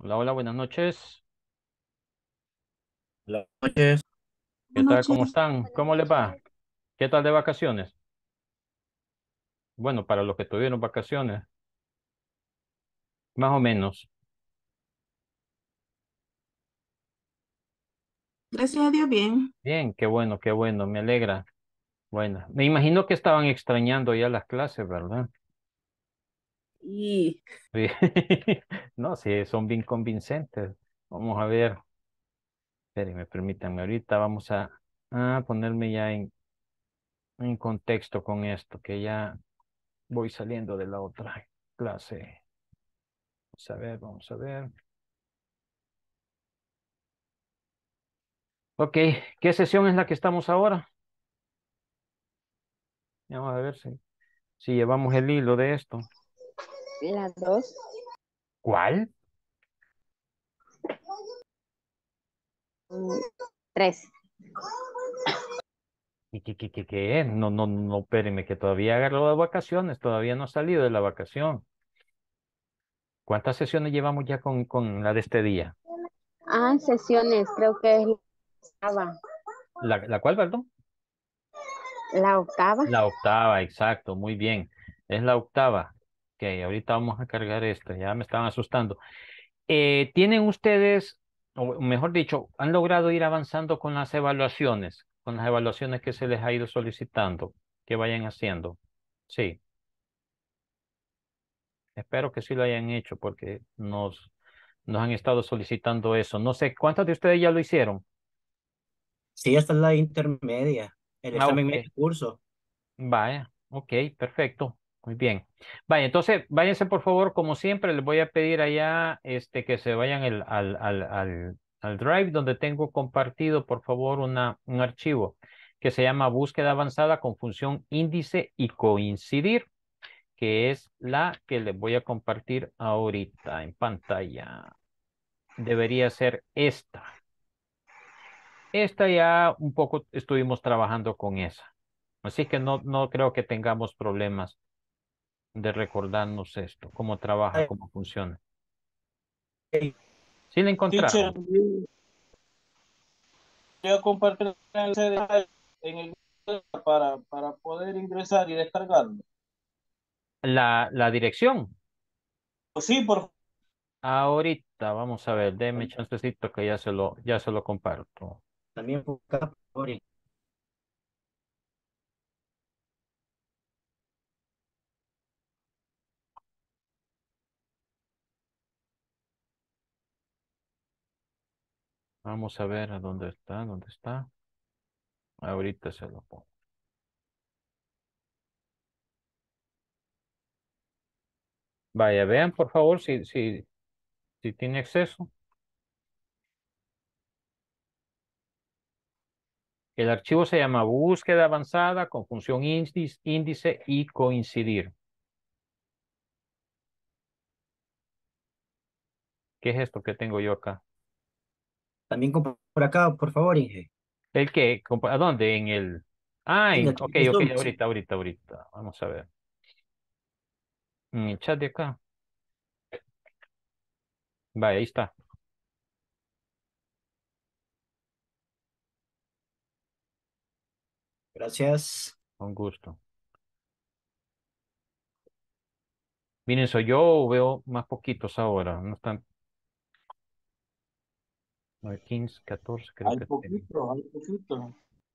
Hola, hola, buenas noches. Hola. Buenas noches. ¿Qué tal? ¿Cómo están? ¿Cómo les va? ¿Qué tal de vacaciones? Bueno, para los que tuvieron vacaciones. Más o menos. Gracias a Dios, bien. Bien, qué bueno, qué bueno, me alegra. Bueno, me imagino que estaban extrañando ya las clases, ¿verdad? Y... no, sí, son bien convincentes. Vamos a ver. Espérenme, permítanme, ahorita vamos a, ponerme ya en, en contexto con esto, que ya voy saliendo de la otra clase. Vamos a ver, vamos a ver. Ok, ¿qué sesión es la que estamos ahora? Vamos a ver si, si llevamos el hilo de esto las dos. ¿Cuál? Mm, tres. ¿Y qué, qué, qué, qué? No, no, no, espérenme, que todavía agarró de vacaciones, todavía no ha salido de la vacación. ¿Cuántas sesiones llevamos ya con, con la de este día? Ah, sesiones, creo que es la ¿La, la cuál, perdón? La octava. La octava, exacto, muy bien. Es la octava. Ok, ahorita vamos a cargar esto, ya me estaban asustando. Eh, ¿Tienen ustedes, o mejor dicho, han logrado ir avanzando con las evaluaciones, con las evaluaciones que se les ha ido solicitando, que vayan haciendo? Sí. Espero que sí lo hayan hecho porque nos, nos han estado solicitando eso. No sé, ¿cuántos de ustedes ya lo hicieron? Sí, esta es la intermedia, el ah, examen curso. Vaya, ok, perfecto. Muy bien. Vaya, entonces, váyanse por favor, como siempre, les voy a pedir allá este, que se vayan al, Drive donde tengo compartido, por favor, una, un archivo que se llama búsqueda avanzada con función índice y coincidir, que es la que les voy a compartir ahorita en pantalla. Debería ser esta. Esta ya un poco estuvimos trabajando con esa. Así que no, no creo que tengamos problemas de recordarnos esto, cómo trabaja, eh, cómo funciona. Eh, sí, la voy Yo compartir en el para, para poder ingresar y descargarlo. La, la dirección. Pues sí, por favor. Ahorita, vamos a ver, déme chancecito que ya se lo, ya se lo comparto. También por Vamos a ver a dónde está, dónde está. Ahorita se lo pongo. Vaya, vean por favor si, si, si tiene acceso. El archivo se llama búsqueda avanzada con función índice, índice y coincidir. ¿Qué es esto que tengo yo acá? También por acá, por favor, Inge. ¿El qué? ¿A dónde? En el... Ah, ok, ok, ahorita, ahorita, ahorita. Vamos a ver. En el chat de acá. Vaya, ahí está. Gracias. Con gusto. Miren, soy yo, veo más poquitos ahora, no están 15, 14 creo hay poquito, poquito.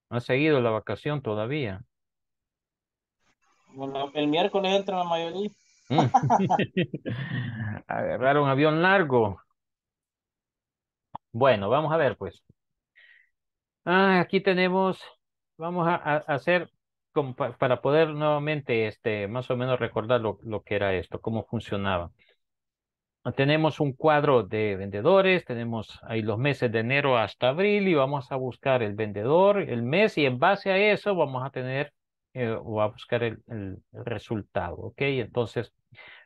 ¿Ha seguido la vacación todavía? Bueno, el miércoles entra la mayoría. Mm. un avión largo. Bueno, vamos a ver pues. Ah, aquí tenemos, vamos a, hacer para poder nuevamente este, más o menos recordar lo, lo que era esto, cómo funcionaba tenemos un cuadro de vendedores, tenemos ahí los meses de enero hasta abril y vamos a buscar el vendedor, el mes y en base a eso vamos a tener eh, o a buscar el, resultado, ¿ok? Entonces,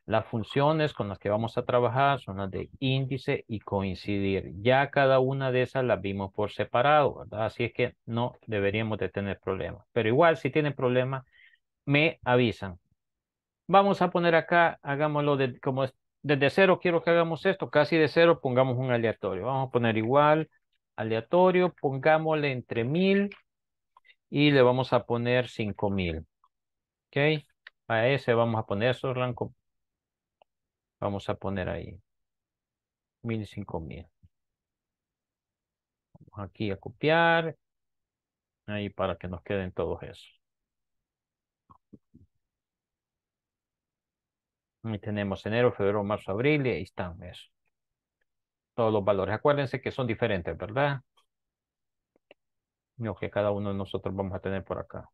las funciones con las que vamos a trabajar son las de índice y coincidir. Ya cada una de esas las vimos por separado, ¿verdad? Así es que no deberíamos de tener problemas. Pero igual, si tienen problemas, me avisan. Vamos a poner acá, hagámoslo de, como es desde cero quiero que hagamos esto, casi de cero pongamos un aleatorio. Vamos a poner igual, aleatorio, pongámosle entre mil y le vamos a poner cinco mil. ¿Ok? A ese vamos a poner eso, Vamos a poner ahí. Mil cinco mil. Vamos aquí a copiar. Ahí para que nos queden todos esos. tenemos enero, febrero, marzo, abril y ahí están, mes Todos los valores. Acuérdense que son diferentes, ¿verdad? Lo que cada uno de nosotros vamos a tener por acá.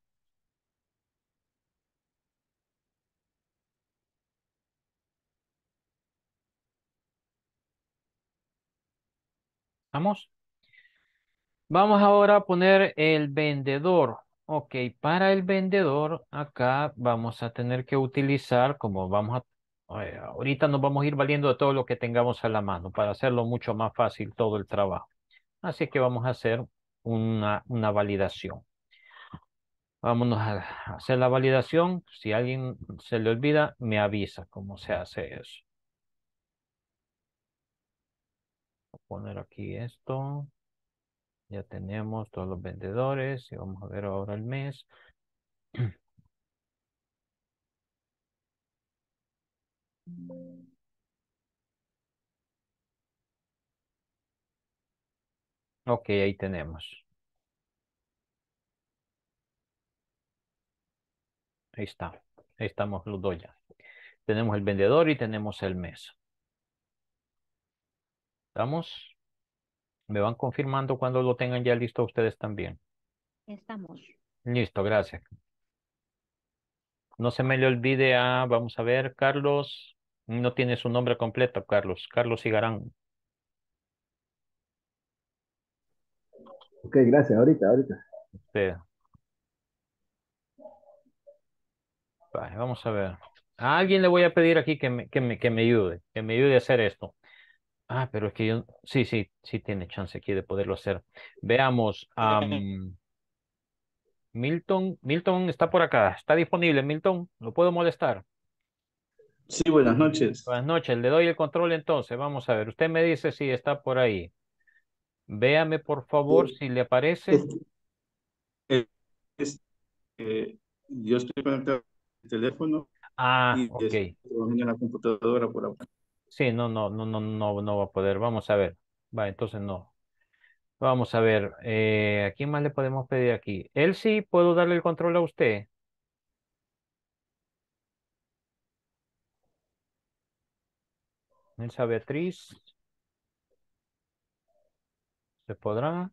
¿Vamos? Vamos ahora a poner el vendedor. Ok, para el vendedor acá vamos a tener que utilizar, como vamos a ahorita nos vamos a ir valiendo de todo lo que tengamos a la mano para hacerlo mucho más fácil todo el trabajo. Así que vamos a hacer una, una validación. Vámonos a hacer la validación. Si alguien se le olvida, me avisa cómo se hace eso. a poner aquí esto. Ya tenemos todos los vendedores y vamos a ver ahora el mes. Ok, ahí tenemos. Ahí está. Ahí estamos los dos ya. Tenemos el vendedor y tenemos el mes. ¿Estamos? Me van confirmando cuando lo tengan ya listo ustedes también. Estamos. Listo, gracias. No se me le olvide a, ah, vamos a ver, Carlos. No tiene su nombre completo, Carlos. Carlos Cigarán. Ok, gracias. Ahorita, ahorita. Usted. vamos a ver. A alguien le voy a pedir aquí que me, que me, ayude, que me ayude a hacer esto. Ah, pero es que yo, sí, sí, sí tiene chance aquí de poderlo hacer. Veamos, Milton, Milton está por acá, está disponible, Milton, ¿lo puedo molestar? Sí, buenas noches. Buenas noches. Le doy el control entonces. Vamos a ver. Usted me dice si está por ahí. Véame, por favor, si le aparece. Eh, yo estoy con el teléfono. Ah, ok. la computadora por Sí, no, no, no, no, no, no va a poder. Vamos a ver. Va, entonces no. Vamos a ver. Eh, ¿A quién más le podemos pedir aquí? Él sí, puedo darle el control a usted. Elsa Beatriz. ¿Se podrá?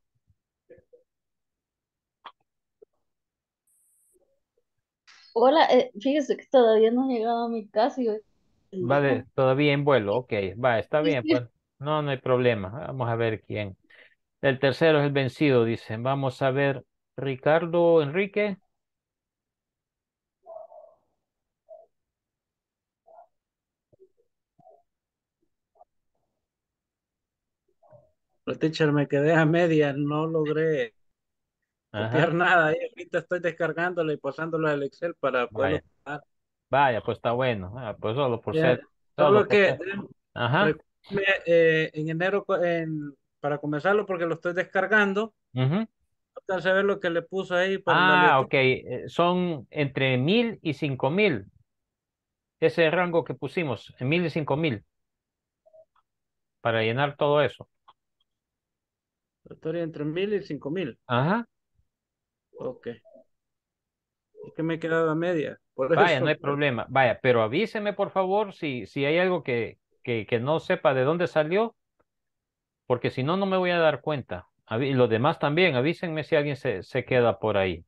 Hola, eh, fíjese que todavía no he llegado a mi casa. Vale, todavía en vuelo, ok, va, está bien, pues no, no hay problema, vamos a ver quién. El tercero es el vencido, dicen, vamos a ver, Ricardo Enrique. el teacher, me quedé a media, no logré nada. Y ahorita estoy descargándolo y pasándolo al Excel para poder. Vaya, pues está bueno. Ah, pues solo por ser. que. Eh, en enero, para comenzarlo, porque lo estoy descargando. Uh a ver lo que le puso ahí. Para ah, ok. Eh, son entre mil y cinco mil. Ese rango que pusimos, mil y cinco mil. Para llenar todo eso entre mil y cinco mil. Ajá. Ok. Es que me quedaba media. Vaya, no hay problema. Vaya, pero avísenme, por favor si, si hay algo que, que, que no sepa de dónde salió, porque si no, no me voy a dar cuenta. Y los demás también, avísenme si alguien se, se queda por ahí.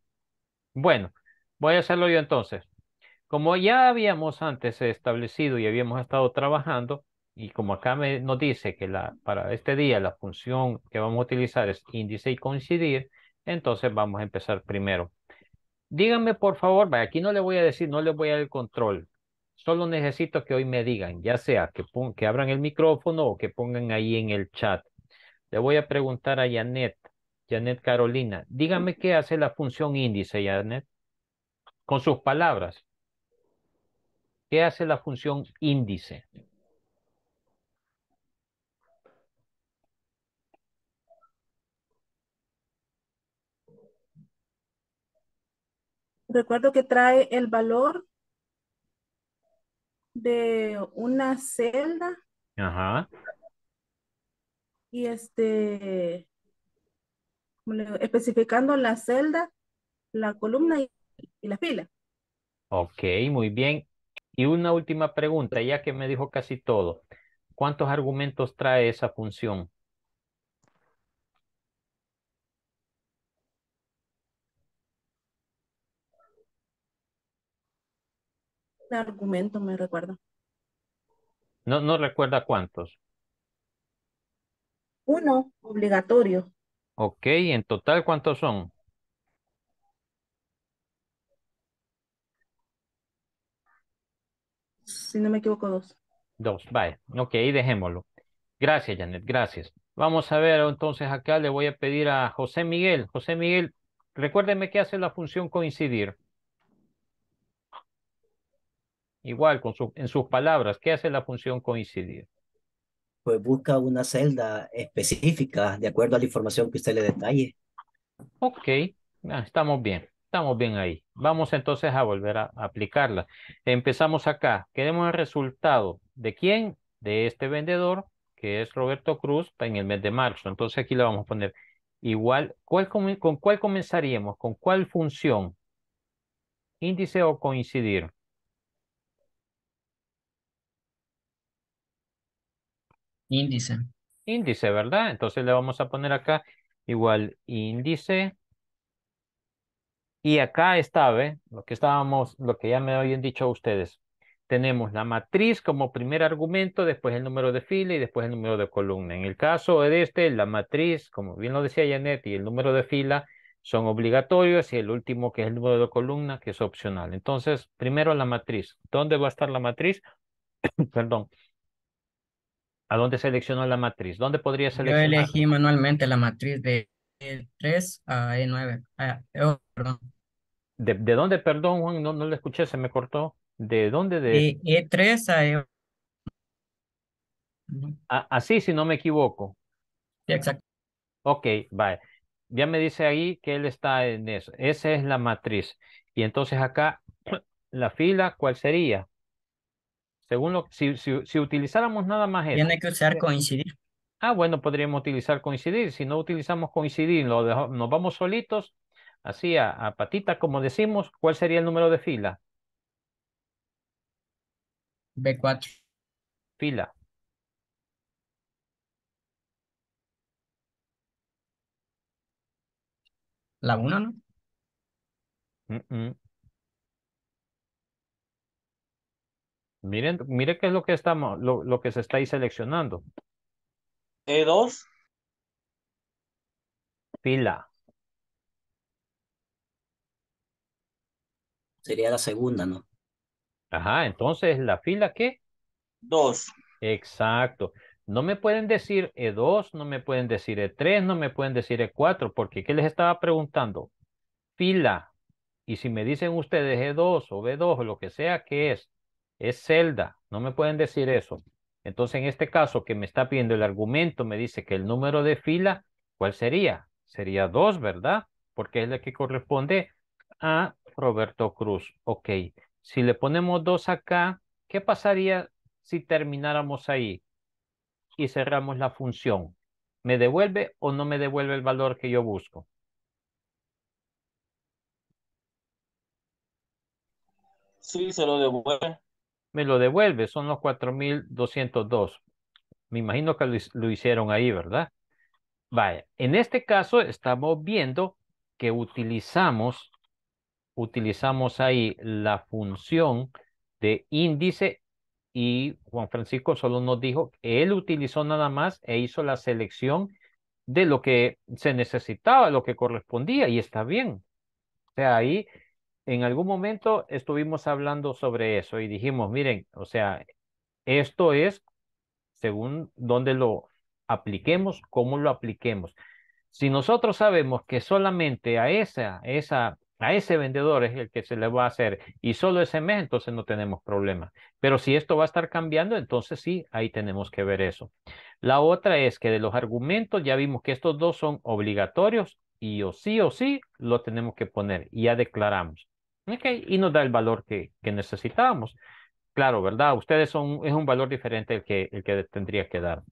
Bueno, voy a hacerlo yo entonces. Como ya habíamos antes establecido y habíamos estado trabajando, y como acá nos dice que la, para este día la función que vamos a utilizar es índice y coincidir, entonces vamos a empezar primero. Díganme por favor, aquí no le voy a decir, no le voy a dar el control. Solo necesito que hoy me digan, ya sea que, que abran el micrófono o que pongan ahí en el chat. Le voy a preguntar a Janet, Janet Carolina, Díganme qué hace la función índice, Janet, con sus palabras. ¿Qué hace la función índice? recuerdo que trae el valor de una celda. Ajá. Y este, especificando la celda, la columna y, y la fila. Ok, muy bien. Y una última pregunta, ya que me dijo casi todo. ¿Cuántos argumentos trae esa función? argumento, me recuerda. No, no recuerda cuántos. Uno, obligatorio. Ok, en total, ¿cuántos son? Si no me equivoco, dos. Dos, vale. Ok, dejémoslo. Gracias, Janet, gracias. Vamos a ver, entonces acá le voy a pedir a José Miguel. José Miguel, recuérdeme que hace la función coincidir igual con en sus palabras, ¿qué hace la función coincidir? Pues busca una celda específica de acuerdo a la información que usted le detalle. Ok, ah, estamos bien, estamos bien ahí. Vamos entonces a volver a, aplicarla. Empezamos acá. Queremos el resultado. ¿De quién? De este vendedor, que es Roberto Cruz, en el mes de marzo. Entonces aquí le vamos a poner igual. ¿cuál, ¿Con cuál comenzaríamos? ¿Con cuál función? ¿Índice o coincidir? Índice. Índice, ¿verdad? Entonces le vamos a poner acá igual índice. Y acá está, ¿ve? Lo que estábamos, lo que ya me habían dicho ustedes. Tenemos la matriz como primer argumento, después el número de fila y después el número de columna. En el caso de este, la matriz, como bien lo decía Janet, y el número de fila son obligatorios y el último que es el número de columna que es opcional. Entonces, primero la matriz. ¿Dónde va a estar la matriz? Perdón. ¿A dónde seleccionó la matriz? ¿Dónde podría seleccionar? Yo elegí manualmente la matriz de E3 a E9. E perdón. ¿De, dónde, perdón, Juan? No, no le escuché, se me cortó. ¿De dónde? De, E3 e a E9. Ah, así, si no me equivoco. exacto. Ok, vale. Ya me dice ahí que él está en eso. Esa es la matriz. Y entonces acá, la fila, ¿cuál sería? Según lo, si, si, utilizáramos nada más Tiene que usar coincidir. Ah, bueno, podríamos utilizar coincidir. Si no utilizamos coincidir, nos vamos solitos, así a, a patita, como decimos, ¿cuál sería el número de fila? B4. Fila. La 1, ¿no? Mm, mm. Miren, mire qué es lo que estamos, lo, lo que se está ahí seleccionando. E2. Fila. Sería la segunda, ¿no? Ajá, entonces, ¿la fila qué? 2. Exacto. No me pueden decir E2, no me pueden decir E3, no me pueden decir E4, porque ¿qué les estaba preguntando? Fila. Y si me dicen ustedes E2 o B2 o lo que sea, ¿qué es? es celda, no me pueden decir eso. Entonces, en este caso que me está pidiendo el argumento, me dice que el número de fila, ¿cuál sería? Sería 2, ¿verdad? Porque es la que corresponde a Roberto Cruz. Ok, si le ponemos 2 acá, ¿qué pasaría si termináramos ahí y cerramos la función? ¿Me devuelve o no me devuelve el valor que yo busco? Sí, se lo devuelve me lo devuelve, son los 4.202. Me imagino que lo, hicieron ahí, ¿verdad? Vaya, en este caso estamos viendo que utilizamos, utilizamos ahí la función de índice y Juan Francisco solo nos dijo que él utilizó nada más e hizo la selección de lo que se necesitaba, lo que correspondía y está bien. O sea, ahí en algún momento estuvimos hablando sobre eso y dijimos, miren, o sea, esto es según dónde lo apliquemos, cómo lo apliquemos. Si nosotros sabemos que solamente a esa, a ese vendedor es el que se le va a hacer y solo ese mes, entonces no tenemos problema. Pero si esto va a estar cambiando, entonces sí, ahí tenemos que ver eso. La otra es que de los argumentos ya vimos que estos dos son obligatorios y o sí o sí lo tenemos que poner y ya declaramos. Y nos da el valor que, que necesitábamos. Claro, ¿verdad? Ustedes son, es un valor diferente el que, el que tendría que dar.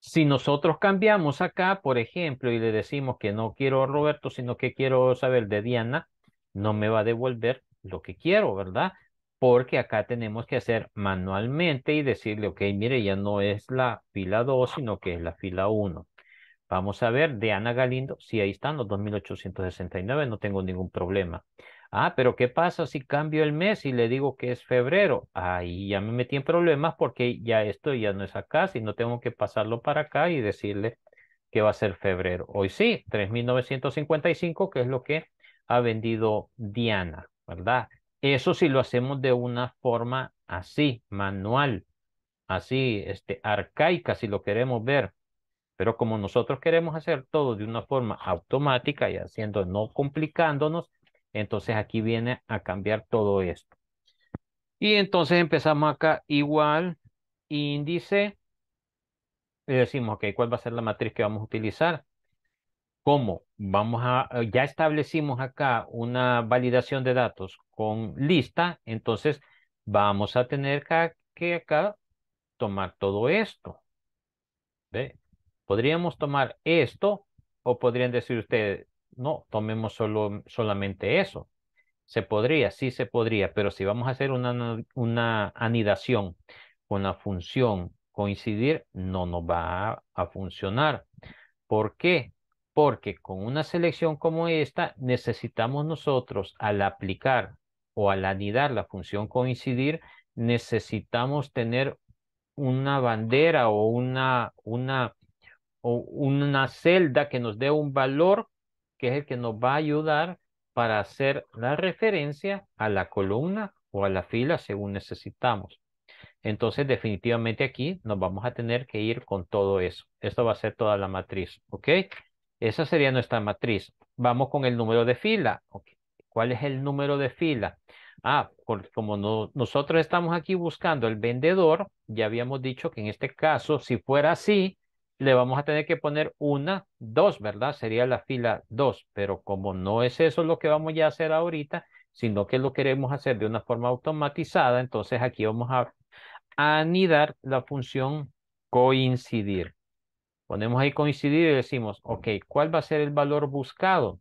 Si nosotros cambiamos acá, por ejemplo, y le decimos que no quiero a Roberto, sino que quiero saber de Diana, no me va a devolver lo que quiero, ¿verdad? Porque acá tenemos que hacer manualmente y decirle, ok, mire, ya no es la fila 2, sino que es la fila 1. Vamos a ver, de Ana Galindo, si ahí están los 2.869, no tengo ningún problema. Ah, pero ¿qué pasa si cambio el mes y le digo que es febrero? Ahí ya me metí en problemas porque ya esto ya no es acá, si no tengo que pasarlo para acá y decirle que va a ser febrero. Hoy sí, 3.955, que es lo que ha vendido Diana, ¿verdad? Eso sí lo hacemos de una forma así, manual, así, este, arcaica, si lo queremos ver. Pero como nosotros queremos hacer todo de una forma automática y haciendo, no complicándonos, entonces aquí viene a cambiar todo esto. Y entonces empezamos acá igual índice. Y decimos, ok, ¿cuál va a ser la matriz que vamos a utilizar? ¿Cómo? Vamos a, eh, ya establecimos acá una validación de datos con lista, entonces vamos a tener que, que acá tomar todo esto. ¿Ve? Podríamos tomar esto o podrían decir ustedes, no tomemos solo, solamente eso. Se podría, sí se podría, pero si vamos a hacer una, una anidación con la función coincidir, no nos va a, funcionar. ¿Por qué? Porque con una selección como esta necesitamos nosotros al aplicar o al anidar la función coincidir, necesitamos tener una bandera o una, una, o una celda que nos dé un valor que es el que nos va a ayudar para hacer la referencia a la columna o a la fila según necesitamos. Entonces, definitivamente aquí nos vamos a tener que ir con todo eso. Esto va a ser toda la matriz, ¿ok? Esa sería nuestra matriz. Vamos con el número de fila. ¿Cuál es el número de fila? Ah, como nosotros estamos aquí buscando el vendedor, ya habíamos dicho que en este caso, si fuera así, le vamos a tener que poner una, dos, ¿verdad? Sería la fila dos. pero como no es eso lo que vamos a hacer ahorita, sino que lo queremos hacer de una forma automatizada, entonces aquí vamos a anidar la función coincidir. Ponemos ahí coincidir y decimos, ok, ¿cuál va a ser el valor buscado?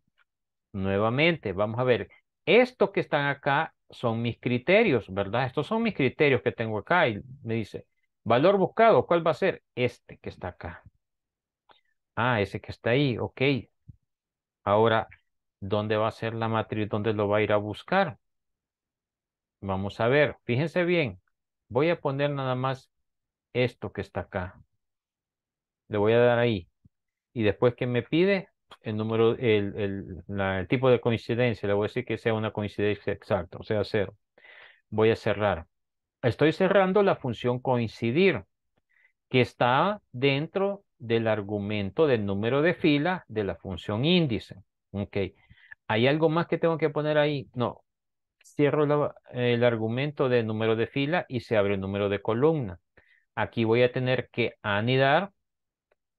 Nuevamente, vamos a ver, Estos que están acá son mis criterios, ¿verdad? Estos son mis criterios que tengo acá y me dice, Valor buscado, ¿cuál va a ser? Este que está acá. Ah, ese que está ahí, ok. Ahora, ¿dónde va a ser la matriz? ¿Dónde lo va a ir a buscar? Vamos a ver, fíjense bien. Voy a poner nada más esto que está acá. Le voy a dar ahí. Y después que me pide el número, el, tipo de coincidencia, le voy a decir que sea una coincidencia exacta, o sea, cero. Voy a cerrar estoy cerrando la función coincidir, que está dentro del argumento del número de fila de la función índice. Ok. ¿Hay algo más que tengo que poner ahí? No. Cierro el argumento del número de fila y se abre el número de columna. Aquí voy a tener que anidar,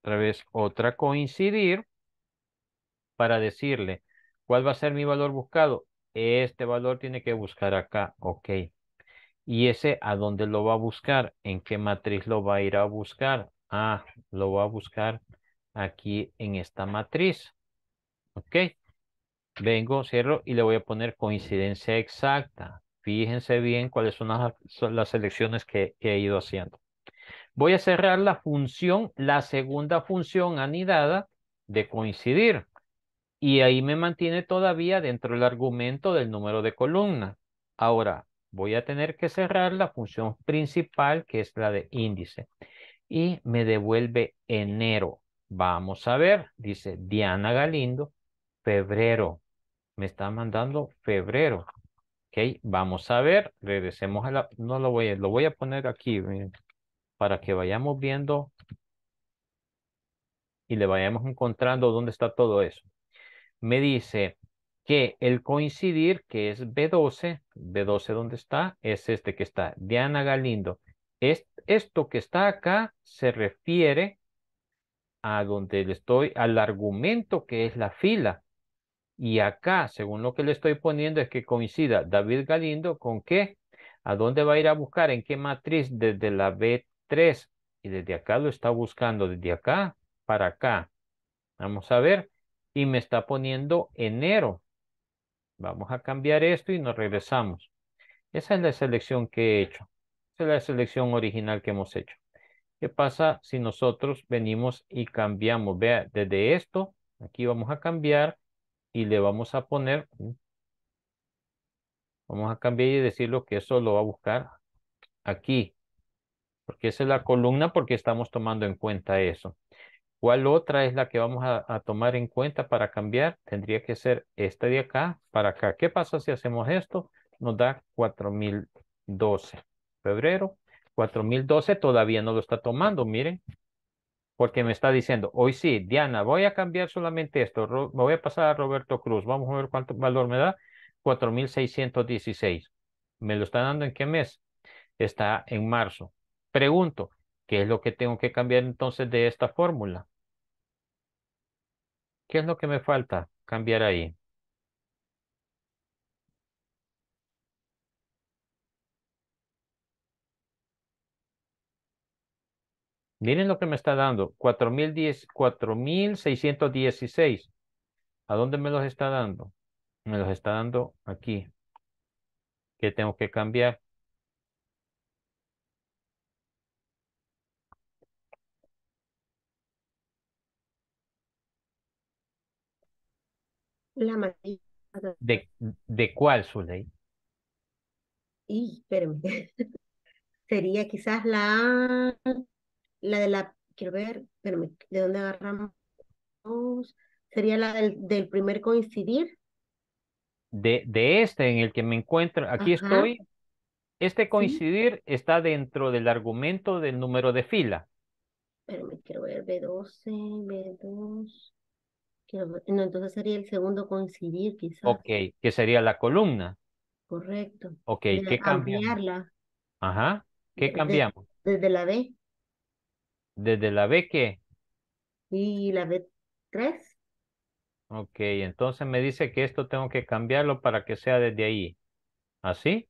otra vez otra coincidir, para decirle cuál va a ser mi valor buscado. Este valor tiene que buscar acá. Ok. Y ese, ¿a dónde lo va a buscar? ¿En qué matriz lo va a ir a buscar? Ah, lo va a buscar aquí en esta matriz. ¿Ok? Vengo, cierro y le voy a poner coincidencia exacta. Fíjense bien cuáles son las, selecciones que, que he ido haciendo. Voy a cerrar la función, la segunda función anidada de coincidir. Y ahí me mantiene todavía dentro del argumento del número de columna. Ahora, voy a tener que cerrar la función principal que es la de índice y me devuelve enero. Vamos a ver, dice Diana Galindo, febrero. Me está mandando febrero. Ok, vamos a ver, regresemos a la, no lo voy a, lo voy a poner aquí, para que vayamos viendo y le vayamos encontrando dónde está todo eso. Me dice, que el coincidir, que es B12, B12 donde está, es este que está, Diana Galindo. esto que está acá se refiere a donde le estoy, al argumento que es la fila. Y acá, según lo que le estoy poniendo, es que coincida David Galindo con qué, a dónde va a ir a buscar, en qué matriz, desde la B3. Y desde acá lo está buscando, desde acá para acá. Vamos a ver. Y me está poniendo enero. Vamos a cambiar esto y nos regresamos. Esa es la selección que he hecho. Esa es la selección original que hemos hecho. ¿Qué pasa si nosotros venimos y cambiamos? Vea, desde esto, aquí vamos a cambiar y le vamos a poner, vamos a cambiar y decirlo que eso lo va a buscar aquí. Porque esa es la columna porque estamos tomando en cuenta eso. ¿Cuál otra es la que vamos a, tomar en cuenta para cambiar? Tendría que ser esta de acá para acá. ¿Qué pasa si hacemos esto? Nos da 4012. Febrero, 4012 todavía no lo está tomando, miren. Porque me está diciendo, hoy sí, Diana, voy a cambiar solamente esto. Me voy a pasar a Roberto Cruz. Vamos a ver cuánto valor me da. 4616. ¿Me lo está dando en qué mes? Está en marzo. Pregunto, ¿Qué es lo que tengo que cambiar entonces de esta fórmula? ¿Qué es lo que me falta cambiar ahí? Miren lo que me está dando, 4,616. ¿A dónde me los está dando? Me los está dando aquí. ¿Qué tengo que cambiar? La ¿De, de cuál, ley Y, espérame. Sería quizás la, la de la, quiero ver, espérame, ¿de dónde agarramos? Sería la del, primer coincidir. De, de este en el que me encuentro, aquí estoy. Este coincidir está dentro del argumento del número de fila. Espérame, quiero ver B12, B2 no, entonces sería el segundo coincidir, quizás. Ok, que sería la columna. Correcto. Ok, ¿qué cambiamos? Ajá, ¿qué cambiamos? desde la B. ¿Desde la B qué? Y la B3. Ok, entonces me dice que esto tengo que cambiarlo para que sea desde ahí. ¿Así?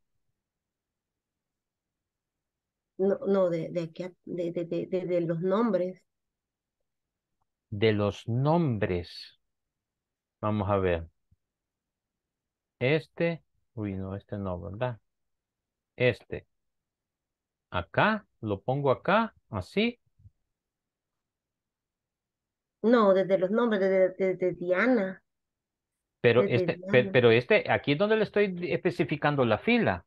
No, no, de, de aquí, de, de, de, los nombres de los nombres. Vamos a ver. Este, uy, no, este no, ¿verdad? Este. Acá, lo pongo acá, así. No, desde los nombres, de Diana. Pero este, pero este, aquí es donde le estoy especificando la fila.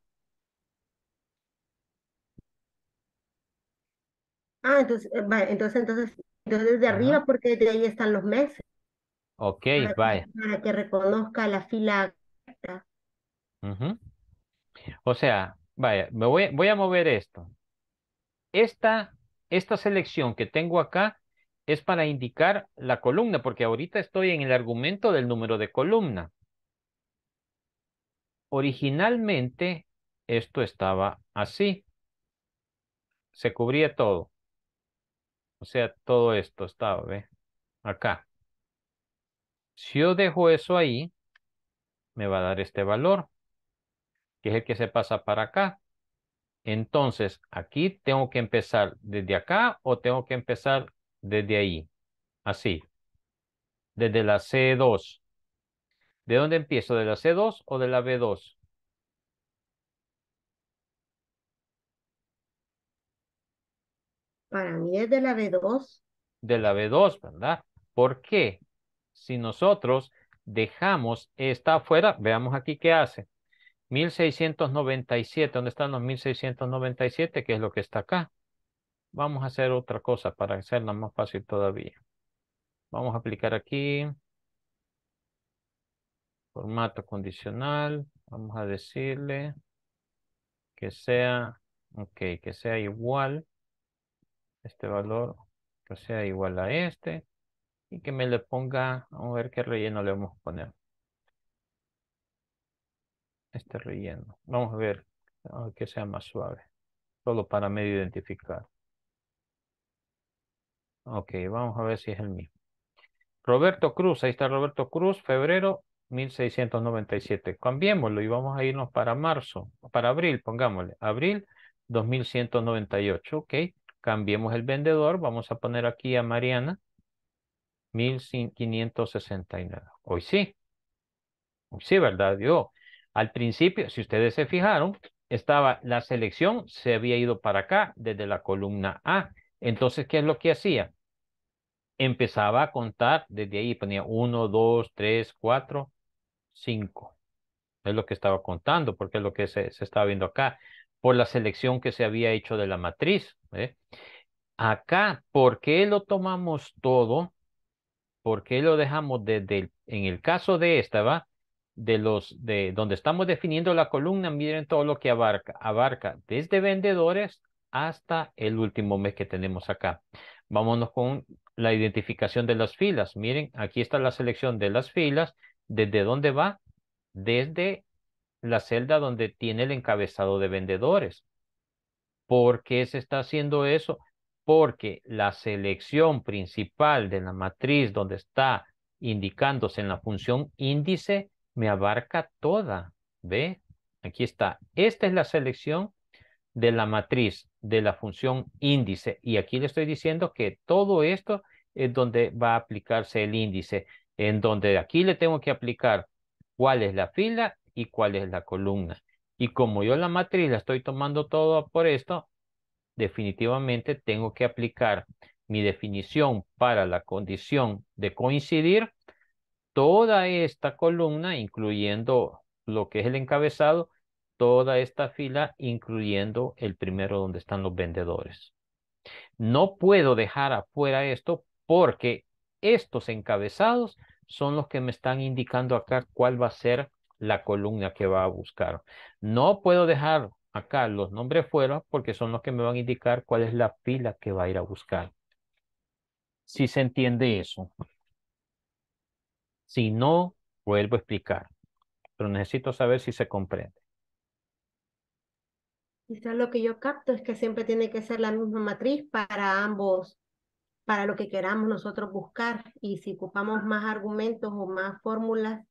Ah, entonces, eh, entonces, entonces desde arriba porque de ahí están los meses. Ok, vaya. para que reconozca la fila O sea, vaya, me voy, voy a mover esto. Esta, esta selección que tengo acá es para indicar la columna, porque ahorita estoy en el argumento del número de columna. Originalmente esto estaba así. Se cubría todo. O sea, todo esto estaba, Acá. Si yo dejo eso ahí, me va a dar este valor, que es el que se pasa para acá. Entonces, aquí tengo que empezar desde acá o tengo que empezar desde ahí. Así. Desde la C2. ¿De dónde empiezo? ¿De la C2 o de la B2? Para mí es de la B2. De la B2, ¿verdad? ¿Por qué? Si nosotros dejamos esta afuera, veamos aquí qué hace. 1697, ¿dónde están los 1697? ¿Qué es lo que está acá. Vamos a hacer otra cosa para hacerla más fácil todavía. Vamos a aplicar aquí. Formato condicional. Vamos a decirle que sea, ok, que sea igual este valor que pues, sea igual a este y que me le ponga, vamos a ver qué relleno le vamos a poner. Este relleno. Vamos a ver que sea más suave, solo para medio identificar. Ok, vamos a ver si es el mismo. Roberto Cruz, ahí está Roberto Cruz, febrero 1697. Cambiémoslo y vamos a irnos para marzo, para abril, pongámosle, abril 2198. Ok, Cambiemos el vendedor, vamos a poner aquí a Mariana, 1569. Hoy sí. Hoy sí, ¿verdad? Yo, al principio, si ustedes se fijaron, estaba la selección, se había ido para acá desde la columna A. Entonces, ¿qué es lo que hacía? Empezaba a contar desde ahí, ponía 1, 2, 3, 4, 5. Es lo que estaba contando, porque es lo que se, se estaba viendo acá por la selección que se había hecho de la matriz. ¿eh? Acá, ¿por qué lo tomamos todo? ¿Por qué lo dejamos desde en el caso de esta, va? De los, de donde estamos definiendo la columna, miren todo lo que abarca. Abarca desde vendedores hasta el último mes que tenemos acá. Vámonos con la identificación de las filas. Miren, aquí está la selección de las filas. ¿Desde dónde va? Desde la celda donde tiene el encabezado de vendedores. ¿Por qué se está haciendo eso? Porque la selección principal de la matriz donde está indicándose en la función índice me abarca toda. ¿Ve? Aquí está. Esta es la selección de la matriz de la función índice. Y aquí le estoy diciendo que todo esto es donde va a aplicarse el índice, en donde aquí le tengo que aplicar cuál es la fila y cuál es la columna. Y como yo la matriz la estoy tomando todo por esto, definitivamente tengo que aplicar mi definición para la condición de coincidir toda esta columna, incluyendo lo que es el encabezado, toda esta fila, incluyendo el primero donde están los vendedores. No puedo dejar afuera esto porque estos encabezados son los que me están indicando acá cuál va a ser la columna que va a buscar. No puedo dejar acá los nombres fuera porque son los que me van a indicar cuál es la fila que va a ir a buscar. Si se entiende eso. Si no, vuelvo a explicar. Pero necesito saber si se comprende. Quizás lo que yo capto es que siempre tiene que ser la misma matriz para ambos, para lo que queramos nosotros buscar. Y si ocupamos más argumentos o más fórmulas,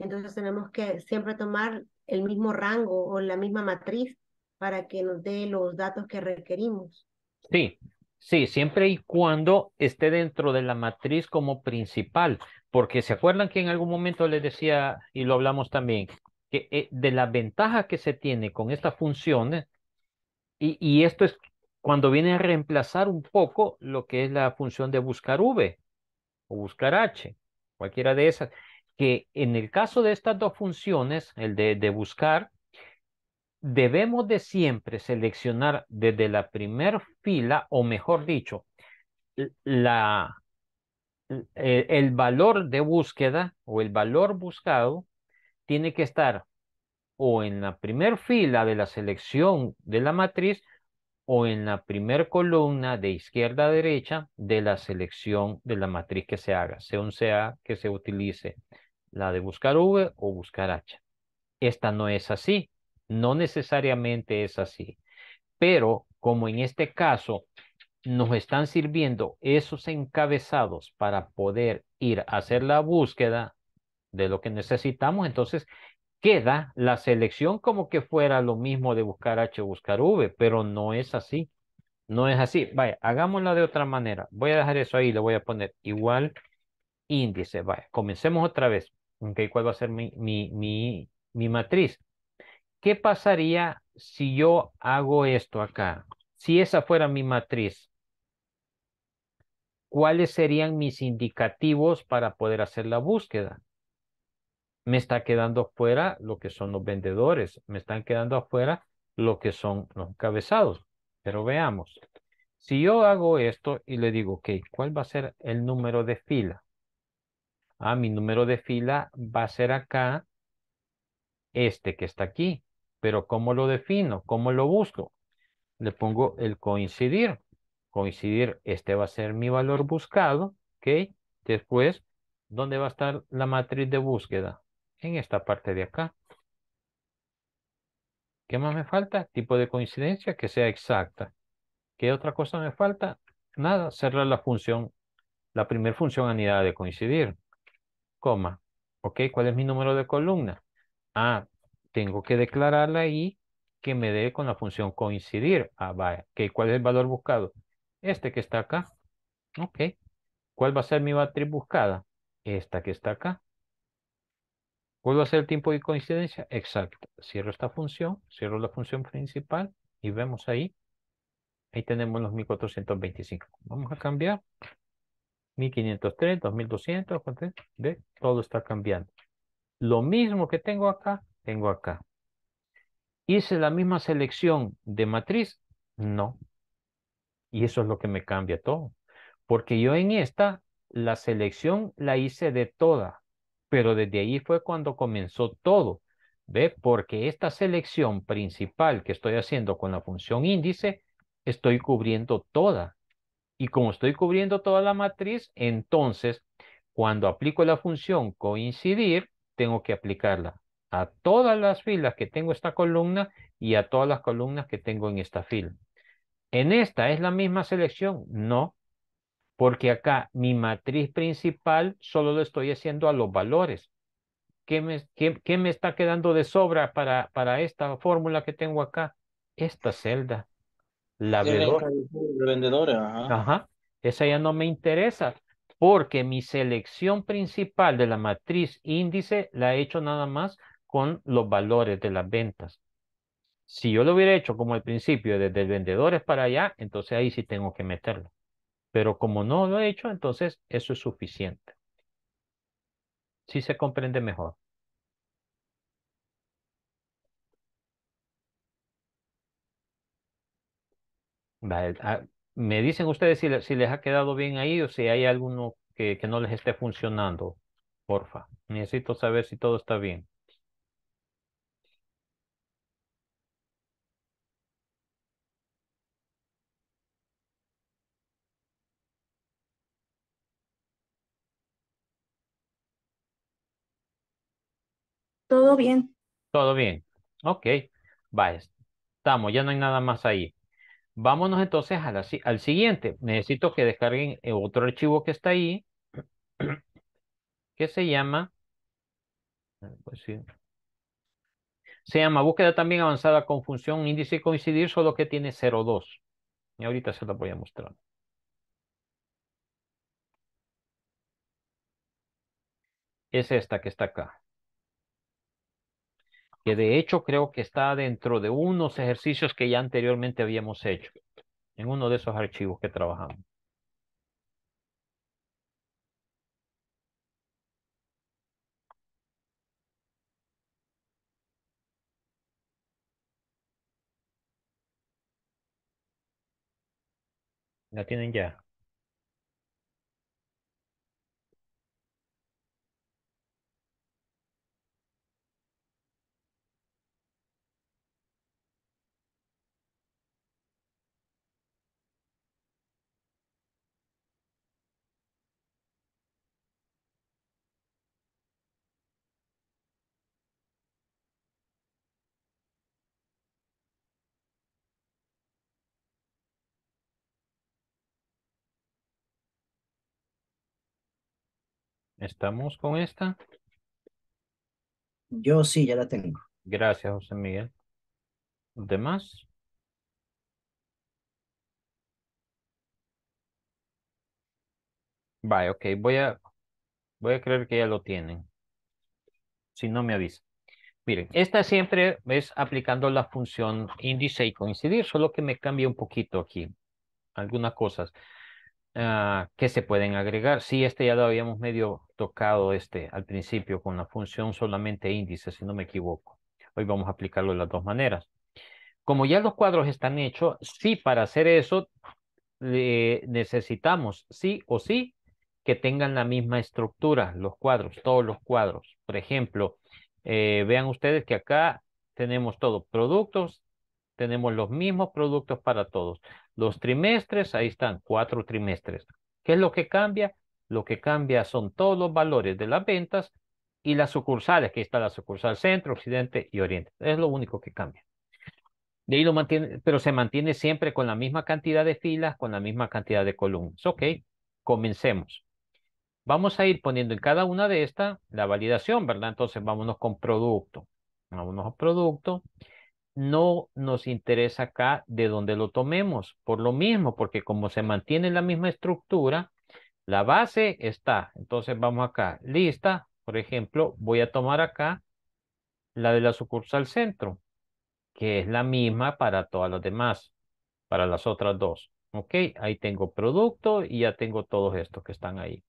entonces tenemos que siempre tomar el mismo rango o la misma matriz para que nos dé los datos que requerimos. Sí, sí, siempre y cuando esté dentro de la matriz como principal, porque se acuerdan que en algún momento les decía, y lo hablamos también, que eh, de la ventaja que se tiene con estas funciones, y, y esto es cuando viene a reemplazar un poco lo que es la función de buscar V o buscar H, cualquiera de esas que en el caso de estas dos funciones, el de, buscar, debemos de siempre seleccionar desde la primera fila, o mejor dicho, la, el, valor de búsqueda o el valor buscado tiene que estar o en la primera fila de la selección de la matriz o en la primera columna de izquierda a derecha de la selección de la matriz que se haga, según sea que se utilice la de buscar V o buscar H. Esta no es así, no necesariamente es así, pero como en este caso nos están sirviendo esos encabezados para poder ir a hacer la búsqueda de lo que necesitamos, entonces queda la selección como que fuera lo mismo de buscar H o buscar V, pero no es así. No es así. Vaya, hagámosla de otra manera. Voy a dejar eso ahí, le voy a poner igual índice. Vaya, comencemos otra vez. ¿Cuál va a ser mi, mi, mi, matriz? ¿Qué pasaría si yo hago esto acá? Si esa fuera mi matriz, ¿cuáles serían mis indicativos para poder hacer la búsqueda? Me está quedando afuera lo que son los vendedores, me están quedando afuera lo que son los encabezados. Pero veamos, si yo hago esto y le digo, ok, ¿cuál va a ser el número de fila? Ah, mi número de fila va a ser acá, este que está aquí. Pero ¿cómo lo defino? ¿Cómo lo busco? Le pongo el coincidir. Coincidir, este va a ser mi valor buscado. ¿Ok? Después, ¿dónde va a estar la matriz de búsqueda? En esta parte de acá. ¿Qué más me falta? Tipo de coincidencia que sea exacta. ¿Qué otra cosa me falta? Nada, cerrar la función, la primer función anidada de coincidir coma. ¿Ok? ¿Cuál es mi número de columna? Ah, tengo que declararla ahí que me dé con la función coincidir. Ah, ¿Cuál es el valor buscado? Este que está acá. Ok. ¿Cuál va a ser mi matriz buscada? Esta que está acá. ¿Cuál va a ser el tiempo de coincidencia? Exacto. Cierro esta función, cierro la función principal y vemos ahí. Ahí tenemos los 1425. Vamos a cambiar. 1503, 2200, ¿ve? todo está cambiando. Lo mismo que tengo acá, tengo acá. ¿Hice la misma selección de matriz? No. Y eso es lo que me cambia todo. Porque yo en esta, la selección la hice de toda. Pero desde ahí fue cuando comenzó todo. ¿Ve? Porque esta selección principal que estoy haciendo con la función índice, estoy cubriendo toda. Y como estoy cubriendo toda la matriz, entonces cuando aplico la función coincidir, tengo que aplicarla a todas las filas que tengo esta columna y a todas las columnas que tengo en esta fila. ¿En esta es la misma selección? No, porque acá mi matriz principal solo lo estoy haciendo a los valores. ¿Qué me, me está quedando de sobra para, para esta fórmula que tengo acá? Esta celda. La vendedores, ajá. Esa ya no me interesa porque mi selección principal de la matriz índice la he hecho nada más con los valores de las ventas. Si yo lo hubiera hecho como al principio, desde el vendedores para allá, entonces ahí sí tengo que meterlo. Pero como no lo he hecho, entonces eso es suficiente. Sí se comprende mejor. Ah, Me dicen ustedes si, les ha quedado bien ahí o si hay alguno que, que no les esté funcionando. Porfa, necesito saber si todo está bien. Todo bien. Todo bien. Ok. Va, estamos. Ya no hay nada más ahí. Vámonos entonces al siguiente. Necesito que descarguen eh, otro archivo que está ahí, que se llama, pues se llama búsqueda también avanzada con función índice coincidir, solo que tiene 0.2. Y ahorita se lo voy a mostrar. Es esta que está acá que de hecho creo que está dentro de unos ejercicios que ya anteriormente habíamos hecho, en uno de esos archivos que trabajamos. ¿La tienen ya? ¿Estamos con esta? Yo sí, ya la tengo. Gracias, José Miguel. demás? Vale, ok. Voy a, voy a creer que ya lo tienen. Si no, me avisa. Miren, esta siempre es aplicando la función índice y coincidir, solo que me cambia un poquito aquí algunas cosas. Ah, que se pueden agregar. Sí, este ya lo habíamos medio tocado este al principio con la función solamente índice, si no me equivoco. Hoy vamos a aplicarlo de las dos maneras. Como ya los cuadros están hechos, sí, para hacer eso necesitamos sí o sí que tengan la misma estructura los cuadros, todos los cuadros. Por ejemplo, eh, vean ustedes que acá tenemos todos productos, tenemos los mismos productos para todos. Los trimestres, ahí están, cuatro trimestres. ¿Qué es lo que cambia? Lo que cambia son todos los valores de las ventas y las sucursales, que está la sucursal centro, occidente y oriente. Es lo único que cambia. De ahí lo mantiene, pero se mantiene siempre con la misma cantidad de filas, con la misma cantidad de columnas. Ok, comencemos. Vamos a ir poniendo en cada una de estas la validación, ¿verdad? Entonces vámonos con producto. Vámonos a producto no nos interesa acá de dónde lo tomemos, por lo mismo, porque como se mantiene la misma estructura, la base está. Entonces vamos acá, lista, por ejemplo, voy a tomar acá la de la sucursal centro, que es la misma para todas las demás, para las otras dos. Ok, ahí tengo producto y ya tengo todos estos que están ahí.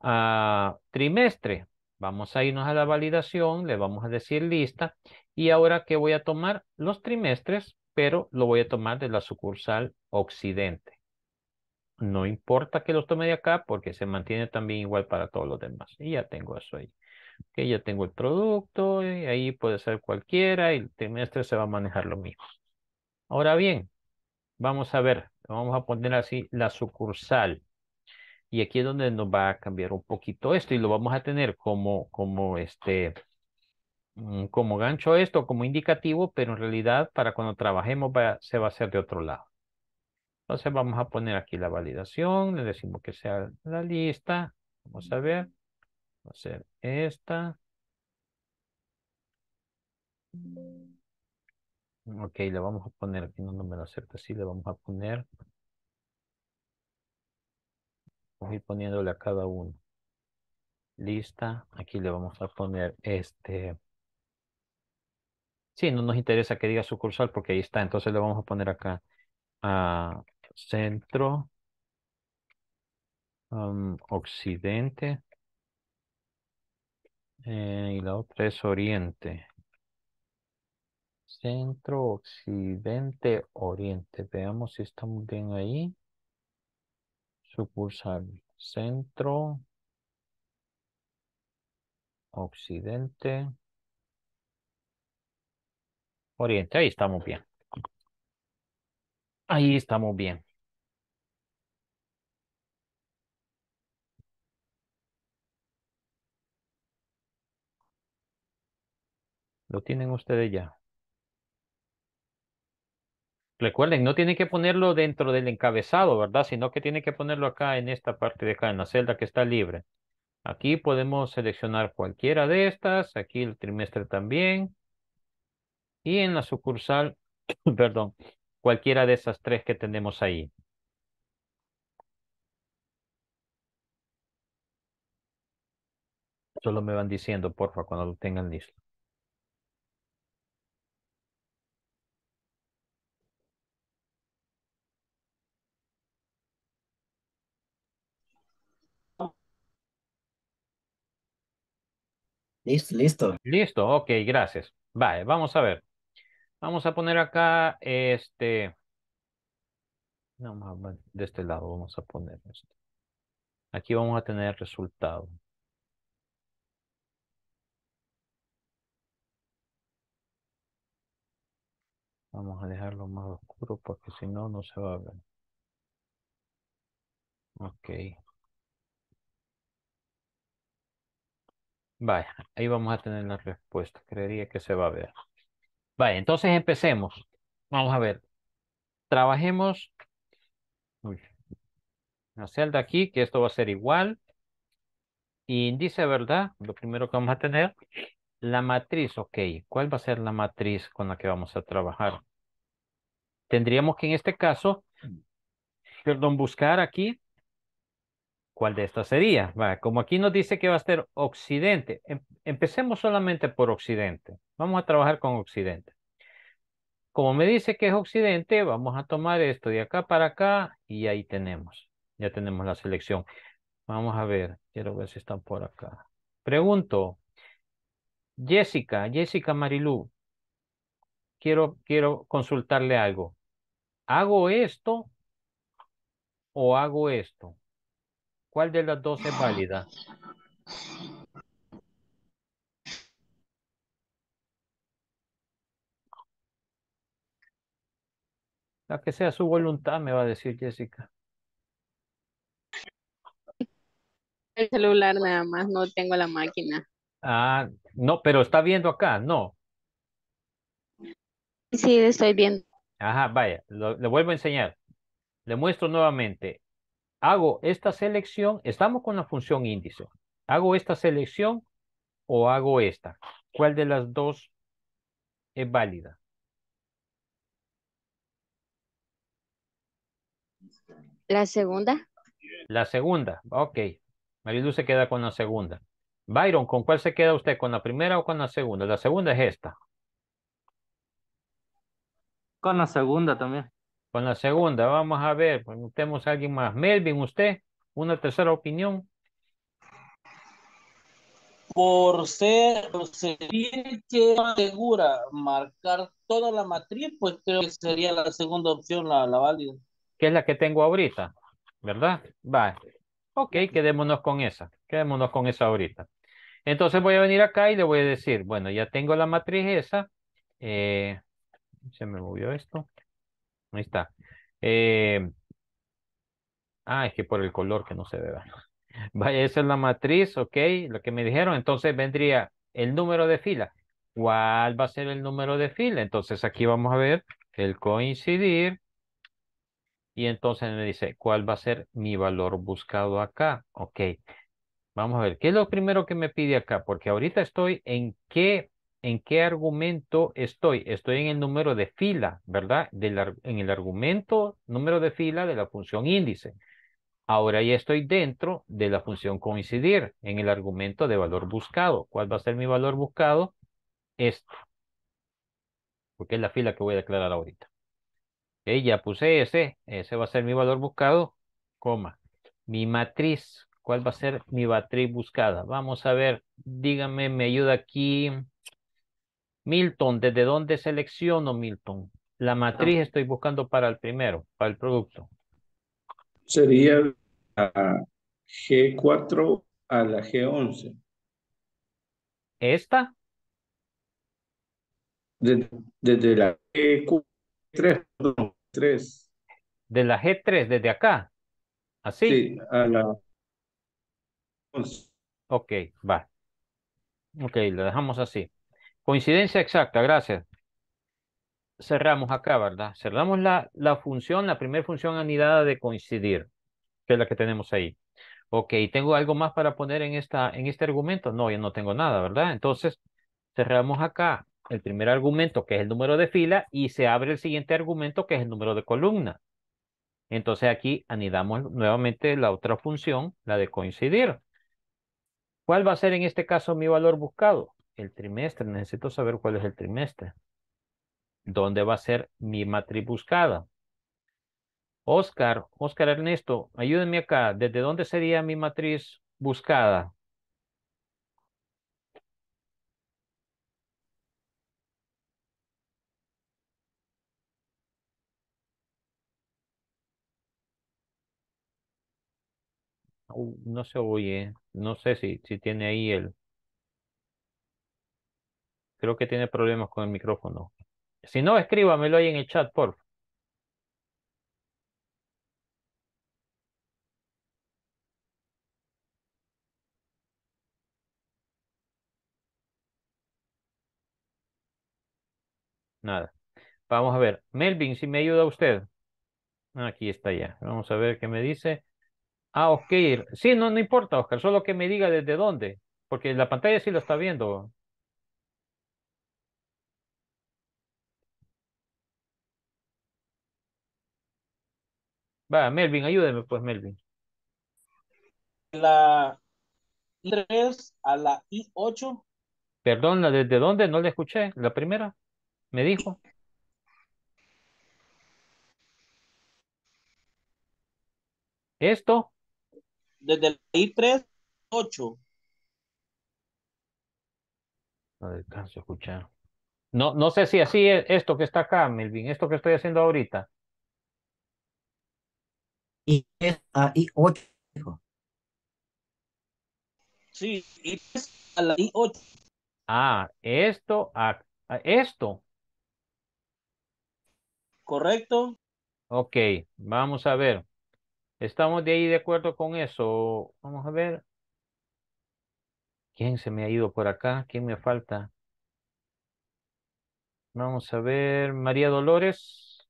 Ah, trimestre, vamos a irnos a la validación, le vamos a decir lista y ahora, ¿qué voy a tomar? Los trimestres, pero lo voy a tomar de la sucursal Occidente. No importa que los tome de acá porque se mantiene también igual para todos los demás. Y ya tengo eso ahí. Que ya tengo el producto, y ahí puede ser cualquiera y el trimestre se va a manejar lo mismo. Ahora bien, vamos a ver, vamos a poner así la sucursal. Y aquí es donde nos va a cambiar un poquito esto y lo vamos a tener como, como este, Mm, como gancho esto, como indicativo, pero en realidad para cuando trabajemos se va a hacer de otro lado. Entonces vamos a poner aquí la validación, le decimos que sea la lista. Vamos a ver. Va a ser esta. Ok, le vamos a poner, aquí no, me lo acepta, sí, le vamos a poner. Vamos ir poniéndole a cada uno. Lista, aquí le vamos a poner este Sí, no nos interesa que diga sucursal porque ahí está. Entonces le vamos a poner acá a centro, occidente eh, y la otra es oriente. Centro, occidente, oriente. Veamos si estamos bien ahí. Sucursal, centro, occidente. Oriente, ahí estamos bien. Ahí estamos bien. Lo tienen ustedes ya. Recuerden, no tienen que ponerlo dentro del encabezado, ¿verdad? Sino que tienen que ponerlo acá en esta parte de acá, en la celda que está libre. Aquí podemos seleccionar cualquiera de estas. Aquí el trimestre también y en la sucursal, perdón, cualquiera de esas tres que tenemos ahí. Solo me van diciendo, porfa, cuando lo tengan listo. Listo, listo. Listo, ok, gracias. Vale, vamos a ver. Vamos a poner acá este. No, de este lado vamos a poner esto. Aquí vamos a tener el resultado. Vamos a dejarlo más oscuro porque si no, no se va a ver. Ok. Vaya, ahí vamos a tener la respuesta. Creería que se va a ver. Vale, entonces empecemos. Vamos a ver. Trabajemos uy, una celda aquí, que esto va a ser igual. Índice, ¿verdad? Lo primero que vamos a tener. La matriz, ok. ¿Cuál va a ser la matriz con la que vamos a trabajar? Tendríamos que en este caso, perdón, buscar aquí ¿Cuál de estas sería? como aquí nos dice que va a ser occidente, em, empecemos solamente por occidente. Vamos a trabajar con occidente. Como me dice que es occidente, vamos a tomar esto de acá para acá y ahí tenemos. Ya tenemos la selección. Vamos a ver, quiero ver si están por acá. Pregunto, Jessica, Jessica Marilú, quiero, quiero consultarle algo. ¿Hago esto o hago esto? ¿Cuál de las dos es válida? La que sea su voluntad, me va a decir Jessica. El celular nada más, no tengo la máquina. Ah, no, pero está viendo acá, no. Sí, estoy viendo. Ajá, vaya, le vuelvo a enseñar. Le muestro nuevamente hago esta selección, estamos con la función índice. ¿Hago esta selección o hago esta? ¿Cuál de las dos es válida? La segunda. La segunda, ok. Marilu se queda con la segunda. Byron, ¿con cuál se queda usted? ¿Con la primera o con la segunda? La segunda es esta. Con la segunda también con la segunda. Vamos a ver, preguntemos pues, a alguien más. Melvin, usted, una tercera opinión. Por ser, por ser marcar toda la matriz, pues creo que sería la segunda opción la, válida. Que es la que tengo ahorita, ¿verdad? Va. Ok, quedémonos con esa. Quedémonos con esa ahorita. Entonces voy a venir acá y le voy a decir, bueno, ya tengo la matriz esa. Eh, se me movió esto. Ahí está. Eh, ah, es que por el color que no se ve. Vaya, esa es la matriz, ok, lo que me dijeron. Entonces vendría el número de fila. ¿Cuál va a ser el número de fila? Entonces aquí vamos a ver el coincidir. Y entonces me dice, ¿cuál va a ser mi valor buscado acá? Ok, vamos a ver, ¿qué es lo primero que me pide acá? Porque ahorita estoy en qué en qué argumento estoy. Estoy en el número de fila, ¿verdad? en el argumento número de fila de la función índice. Ahora ya estoy dentro de la función coincidir en el argumento de valor buscado. ¿Cuál va a ser mi valor buscado? Esto. Porque es la fila que voy a declarar ahorita. ya puse ese. Ese va a ser mi valor buscado, coma. Mi matriz. ¿Cuál va a ser mi matriz buscada? Vamos a ver. Dígame, me ayuda aquí. Milton, ¿desde dónde selecciono, Milton? La matriz ah. estoy buscando para el primero, para el producto. Sería la G4 a la G11. ¿Esta? Desde, la G3, De la G3, desde acá. ¿Así? Sí, a la 11. Ok, va. Ok, lo dejamos así. Coincidencia exacta, gracias. Cerramos acá, ¿verdad? Cerramos la, la función, la primera función anidada de coincidir, que es la que tenemos ahí. Ok, ¿tengo algo más para poner en, esta, en este argumento? No, yo no tengo nada, ¿verdad? Entonces, cerramos acá el primer argumento, que es el número de fila, y se abre el siguiente argumento, que es el número de columna. Entonces aquí anidamos nuevamente la otra función, la de coincidir. ¿Cuál va a ser en este caso mi valor buscado? el trimestre, necesito saber cuál es el trimestre. ¿Dónde va a ser mi matriz buscada? Oscar, Oscar Ernesto, ayúdenme acá. ¿Desde dónde sería mi matriz buscada? Uh, no se oye, no sé si, si tiene ahí el... Creo que tiene problemas con el micrófono. Si no, escríbamelo ahí en el chat, por Nada. Vamos a ver. Melvin, si me ayuda usted. Aquí está ya. Vamos a ver qué me dice. Ah, ok. Sí, no, no importa, Oscar. Solo que me diga desde dónde. Porque la pantalla sí lo está viendo. Va, Melvin, ayúdeme pues, Melvin. La tres 3 a la I8. Perdón, ¿desde dónde? No la escuché. La primera me dijo. Esto. Desde la I3, 8. No ver, escuchar. No, no sé si así es esto que está acá, Melvin, esto que estoy haciendo ahorita y, es y 8 Sí, y a la I 8. Ah, esto, esto. Correcto. Ok, vamos a ver. Estamos de ahí de acuerdo con eso. Vamos a ver. ¿Quién se me ha ido por acá? ¿Quién me falta? Vamos a ver, María Dolores.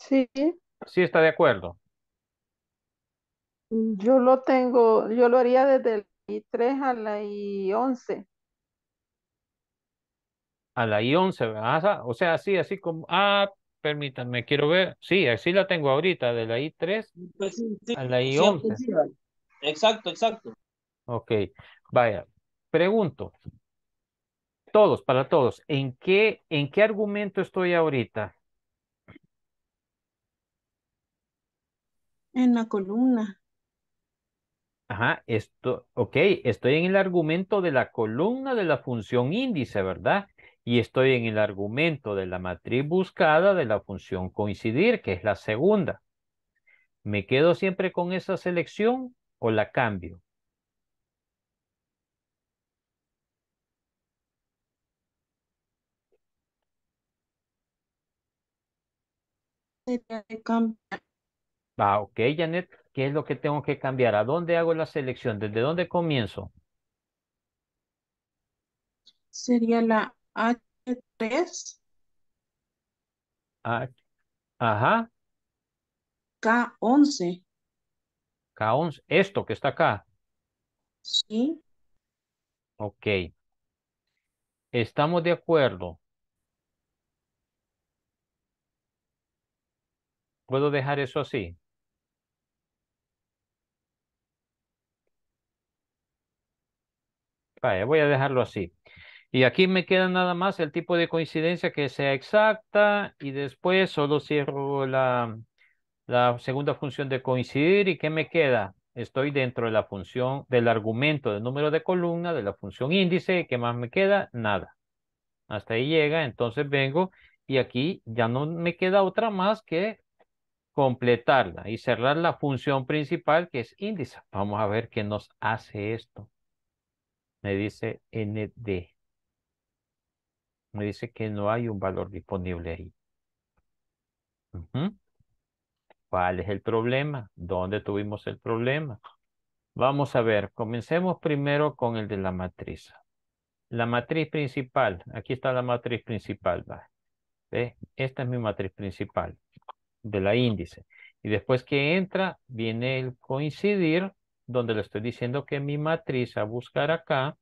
Sí. Sí está de acuerdo. Mm, yo lo tengo, yo lo haría desde la I3 a la I11. A la I11, ah, O sea, así, así como, ah, permítanme, quiero ver. Sí, así la tengo ahorita, de la I3 pues a la I11. exacto, exacto. Ok, vaya, pregunto. Todos, para todos, ¿en qué, en qué argumento estoy ahorita? En la columna. Ajá, esto, ok, estoy en el argumento de la columna de la función índice, ¿verdad? Y estoy en el argumento de la matriz buscada de la función coincidir, que es la segunda. ¿Me quedo siempre con esa selección o la cambio? Ah, ok, Janet, ¿qué es lo que tengo que cambiar? ¿A dónde hago la selección? ¿Desde dónde comienzo? Sería la H3, ah, ajá, K11. K11. Esto que está acá. Sí, Ok. Estamos de acuerdo. ¿Puedo dejar eso así? Eh, voy a dejarlo así. Y aquí me queda nada más el tipo de coincidencia que sea exacta y después solo cierro la, segunda función de coincidir y ¿qué me queda? Estoy dentro de la función del argumento del número de columna, de la función índice, ¿qué más me queda? Nada. Hasta ahí llega, entonces vengo y aquí ya no me queda otra más que completarla y cerrar la función principal que es índice. Vamos a ver qué nos hace esto me dice ND. Me dice que no hay un valor disponible ahí. ¿Cuál es el problema? ¿Dónde tuvimos el problema? Vamos a ver, comencemos primero con el de la matriz. La matriz principal, aquí está la matriz principal. ¿Ve? Esta es mi matriz principal de la índice. Y después que entra, viene el coincidir donde le estoy diciendo que mi matriz a buscar acá,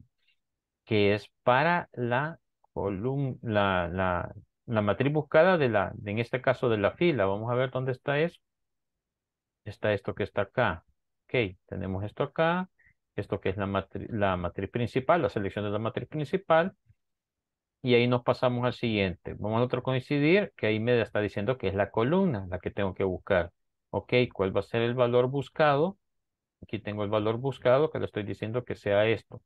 que es para la columna, la, la, matriz buscada de la, en este caso de la fila. Vamos a ver dónde está eso. Está esto que está acá. Ok, tenemos esto acá, esto que es la, la matriz principal, la selección de la matriz principal. Y ahí nos pasamos al siguiente. Vamos a otro coincidir, que ahí me está diciendo que es la columna la que tengo que buscar. Ok, ¿cuál va a ser el valor buscado? Aquí tengo el valor buscado que le estoy diciendo que sea esto,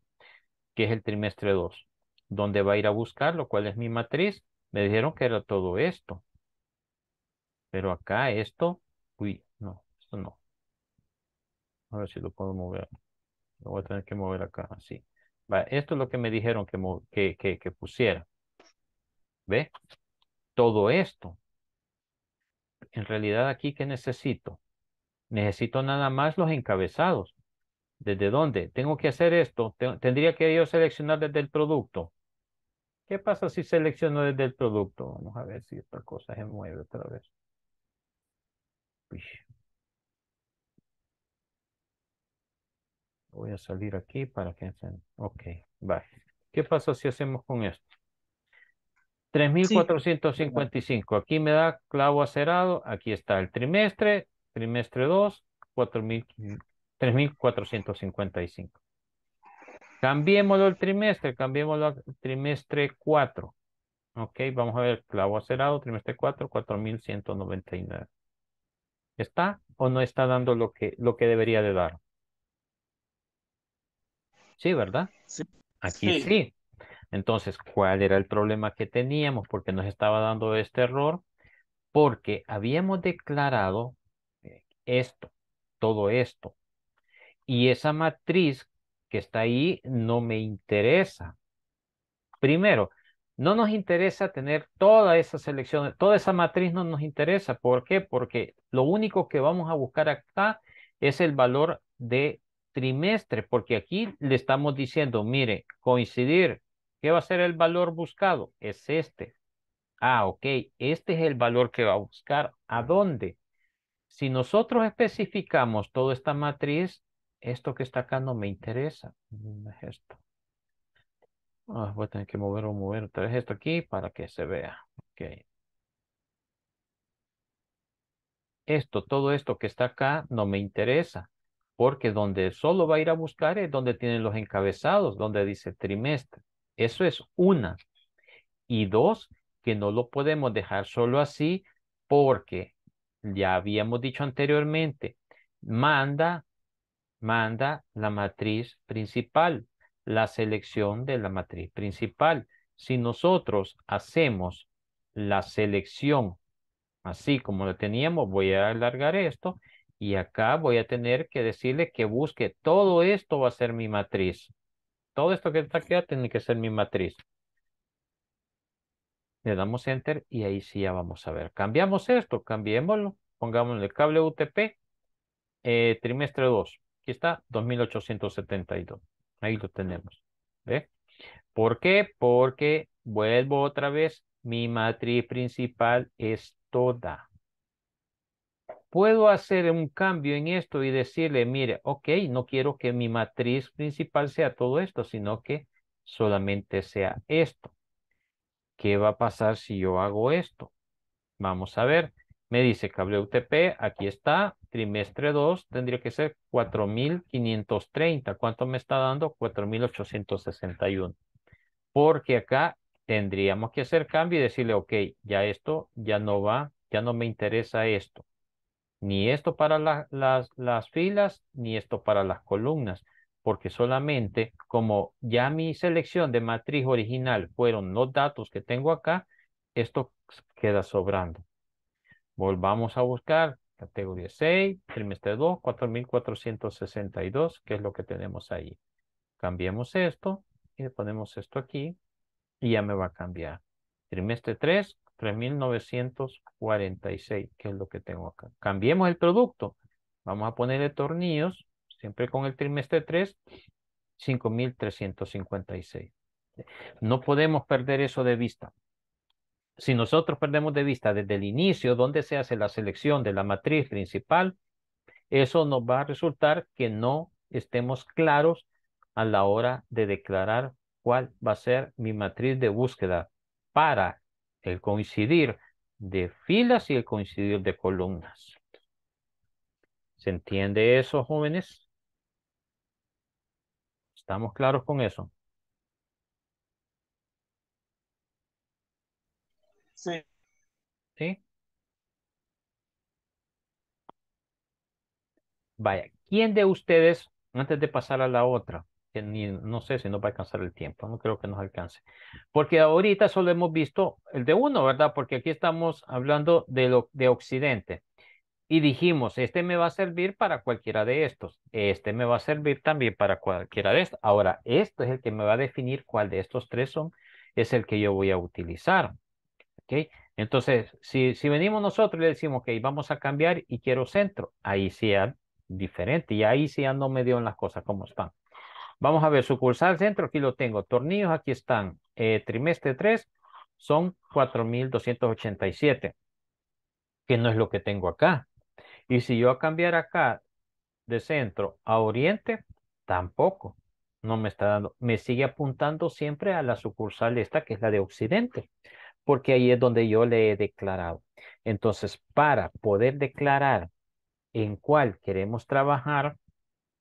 que es el trimestre 2. ¿Dónde va a ir a buscarlo? ¿Cuál es mi matriz? Me dijeron que era todo esto. Pero acá esto, uy, no, esto no. A ver si lo puedo mover. Lo voy a tener que mover acá, así. Va, esto es lo que me dijeron que, que, que pusiera. ¿Ve? Todo esto. En realidad aquí, ¿qué necesito? Necesito nada más los encabezados. ¿Desde dónde? Tengo que hacer esto. Tendría que yo seleccionar desde el producto. ¿Qué pasa si selecciono desde el producto? Vamos a ver si esta cosa se mueve otra vez. Voy a salir aquí para que... Ok, va, ¿Qué pasa si hacemos con esto? 3,455. Aquí me da clavo acerado. Aquí está el trimestre trimestre 2, 3.455. Cambiémoslo el trimestre, cambiémoslo al trimestre 4. Ok, vamos a ver, clavo acerado, trimestre 4, 4.199. ¿Está o no está dando lo que, lo que debería de dar? Sí, ¿verdad? Sí. Aquí sí. Entonces, ¿cuál era el problema que teníamos? Porque nos estaba dando este error. Porque habíamos declarado esto, todo esto. Y esa matriz que está ahí no me interesa. Primero, no nos interesa tener toda esa selección, toda esa matriz no nos interesa. ¿Por qué? Porque lo único que vamos a buscar acá es el valor de trimestre, porque aquí le estamos diciendo, mire, coincidir, ¿qué va a ser el valor buscado? Es este. Ah, ok, este es el valor que va a buscar. ¿A dónde? si nosotros especificamos toda esta matriz, esto que está acá no me interesa. Mm, esto. Ah, voy a tener que mover o mover otra vez esto aquí para que se vea. Okay. Esto, todo esto que está acá no me interesa. Porque donde solo va a ir a buscar es donde tienen los encabezados, donde dice trimestre. Eso es una. Y dos, que no lo podemos dejar solo así porque ya habíamos dicho anteriormente, manda, manda la matriz principal, la selección de la matriz principal. Si nosotros hacemos la selección así como la teníamos, voy a alargar esto y acá voy a tener que decirle que busque todo esto va a ser mi matriz. Todo esto que está aquí tiene que ser mi matriz le damos enter y ahí sí ya vamos a ver. Cambiamos esto, cambiémoslo, Pongámosle el cable UTP, eh, trimestre 2, aquí está 2872, ahí lo tenemos. ¿Ve? ¿Por qué? Porque vuelvo otra vez, mi matriz principal es toda. Puedo hacer un cambio en esto y decirle, mire, ok, no quiero que mi matriz principal sea todo esto, sino que solamente sea esto. ¿qué va a pasar si yo hago esto? Vamos a ver. Me dice cable UTP, aquí está, trimestre 2, tendría que ser 4,530. ¿Cuánto me está dando? 4,861. Porque acá tendríamos que hacer cambio y decirle, ok, ya esto ya no va, ya no me interesa esto. Ni esto para las filas, ni esto para las columnas porque solamente como ya mi selección de matriz original fueron los datos que tengo acá, esto queda sobrando. Volvamos a buscar categoría 6, trimestre 2, 4462, que es lo que tenemos ahí. Cambiemos esto y le ponemos esto aquí y ya me va a cambiar. Trimestre 3, 3946, que es lo que tengo acá. Cambiemos el producto. Vamos a ponerle tornillos siempre con el trimestre 3, 5.356. No podemos perder eso de vista. Si nosotros perdemos de vista desde el inicio donde se hace la selección de la matriz principal, eso nos va a resultar que no estemos claros a la hora de declarar cuál va a ser mi matriz de búsqueda para el coincidir de filas y el coincidir de columnas. ¿Se entiende eso, jóvenes? ¿Estamos claros con eso? Sí. ¿Sí? Vaya, ¿quién de ustedes, antes de pasar a la otra, que no sé si nos va a alcanzar el tiempo, no creo que nos alcance, porque ahorita solo hemos visto el de uno, ¿verdad? Porque aquí estamos hablando de, lo, de Occidente y dijimos, este me va a servir para cualquiera de estos, este me va a servir también para cualquiera de estos. Ahora, esto es el que me va a definir cuál de estos tres son, es el que yo voy a utilizar. ¿Okay? Entonces, si, venimos nosotros y le decimos, que vamos a cambiar y quiero centro, ahí sea diferente y ahí sí no medio en las cosas como están. Vamos a ver, sucursal centro, aquí lo tengo, tornillos, aquí están, eh, trimestre 3 son 4,287, que no es lo que tengo acá. Y si yo cambiar acá de centro a oriente, tampoco. No me está dando. Me sigue apuntando siempre a la sucursal esta, que es la de occidente, porque ahí es donde yo le he declarado. Entonces, para poder declarar en cuál queremos trabajar,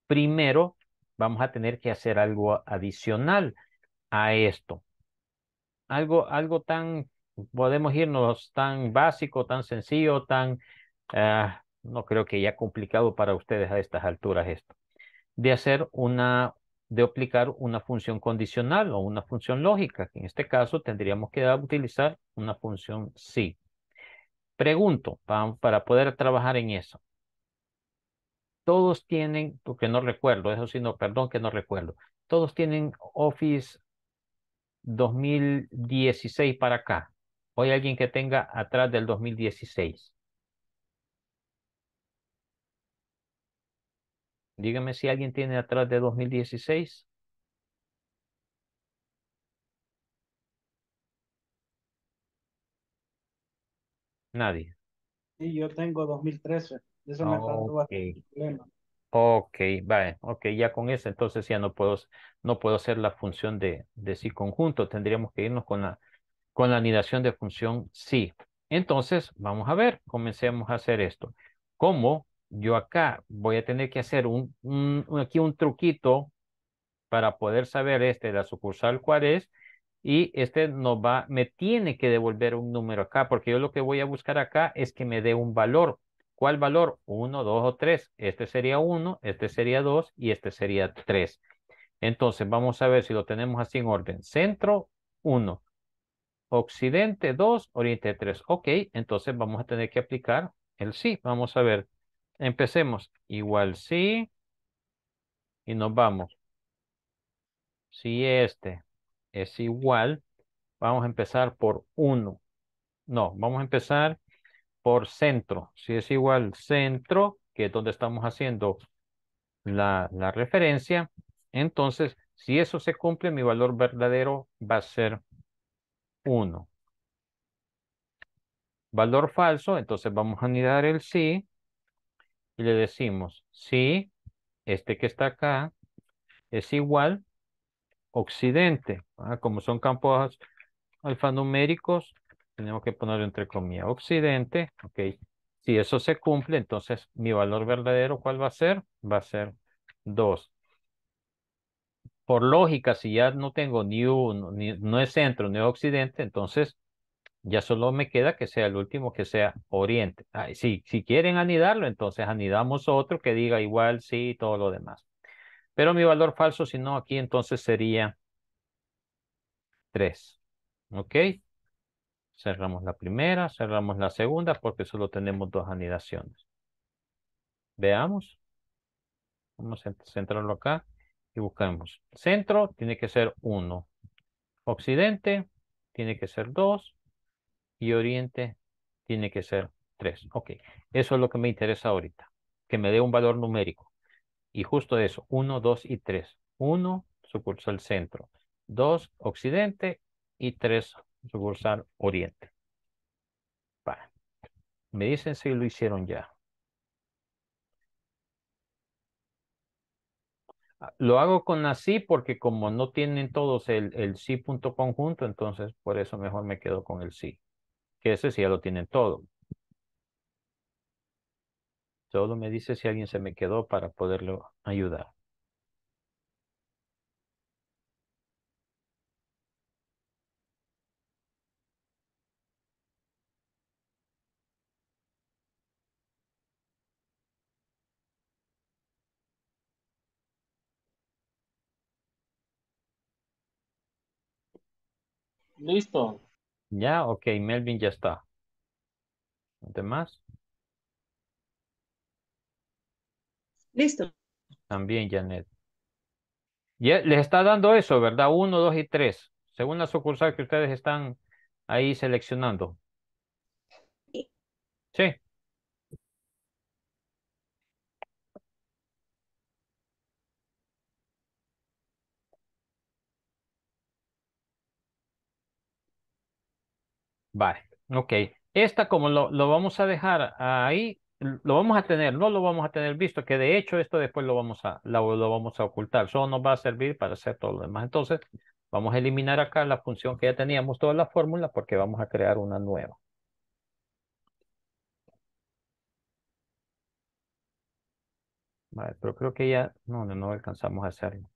primero vamos a tener que hacer algo adicional a esto. Algo, algo tan, podemos irnos tan básico, tan sencillo, tan ah, no creo que haya complicado para ustedes a estas alturas esto, de hacer una, de aplicar una función condicional o una función lógica, que en este caso tendríamos que utilizar una función sí. Pregunto, para, para poder trabajar en eso. Todos tienen, porque no recuerdo, eso sí, perdón que no recuerdo. Todos tienen Office 2016 para acá. ¿O hay alguien que tenga atrás del 2016? Dígame si alguien tiene atrás de 2016. Nadie. Sí, yo tengo 2013. Eso me dando okay. problema. Ok, vale, ok, ya con eso entonces ya no puedo, no puedo hacer la función de, de sí conjunto, tendríamos que irnos con la, con la anidación de función sí. Entonces, vamos a ver, comencemos a hacer esto. ¿Cómo yo acá voy a tener que hacer un, aquí un truquito para poder saber este, la sucursal cuál es, y este no va, me tiene que devolver un número acá, porque yo lo que voy a buscar acá es que me dé un valor. ¿Cuál valor? Uno, dos o tres. Este sería uno, este sería dos y este sería tres. Entonces, vamos a ver si lo tenemos así en orden. Centro, 1 Occidente, 2, Oriente, 3 Ok, entonces vamos a tener que aplicar el sí. Vamos a ver. Empecemos. Igual sí. Y nos vamos. Si este es igual, vamos a empezar por 1. No, vamos a empezar por centro. Si es igual centro, que es donde estamos haciendo la, la referencia, entonces, si eso se cumple, mi valor verdadero va a ser 1. Valor falso, entonces vamos a anidar el sí y le decimos si este que está acá es igual occidente. Como son campos alfanuméricos, tenemos que ponerlo entre comillas occidente. ok Si eso se cumple, entonces mi valor verdadero, ¿cuál va a ser? Va a ser 2. Por lógica, si ya no tengo ni, uno, ni no es centro ni occidente, entonces ya solo me queda que sea el último, que sea Oriente. si, si quieren anidarlo, entonces anidamos otro que diga igual, sí, y todo lo demás. Pero mi valor falso, si no, aquí entonces sería 3. ¿Ok? Cerramos la primera, cerramos la segunda, porque solo tenemos dos anidaciones. Veamos. Vamos a centrarlo acá y buscamos. Centro tiene que ser 1. Occidente tiene que ser 2 y oriente tiene que ser 3. Ok, eso es lo que me interesa ahorita, que me dé un valor numérico. Y justo eso, 1, 2 y 3. 1, sucursal centro. 2, occidente. Y 3, sucursal oriente. Vale. Me dicen si lo hicieron ya. Ah, lo hago con la sí porque como no tienen todos el, el sí punto conjunto, entonces por eso mejor me quedo con el sí ese sí ya lo tienen todo. Solo me dice si alguien se me quedó para poderlo ayudar. Listo. Ya, ok, Melvin ya está. ¿Dónde más? Listo. También, Janet. Y les está dando eso, ¿verdad? Uno, dos y tres, según la sucursal que ustedes están ahí seleccionando. Sí. Vale, ok. Esta como lo, lo vamos a dejar ahí, lo vamos a tener, no lo vamos a tener visto, que de hecho esto después lo vamos a, lo, vamos a ocultar, solo nos va a servir para hacer todo lo demás. Entonces, vamos a eliminar acá la función que ya teníamos, toda la fórmula, porque vamos a crear una nueva. Vale, pero creo que ya, no, no, no alcanzamos a hacerlo.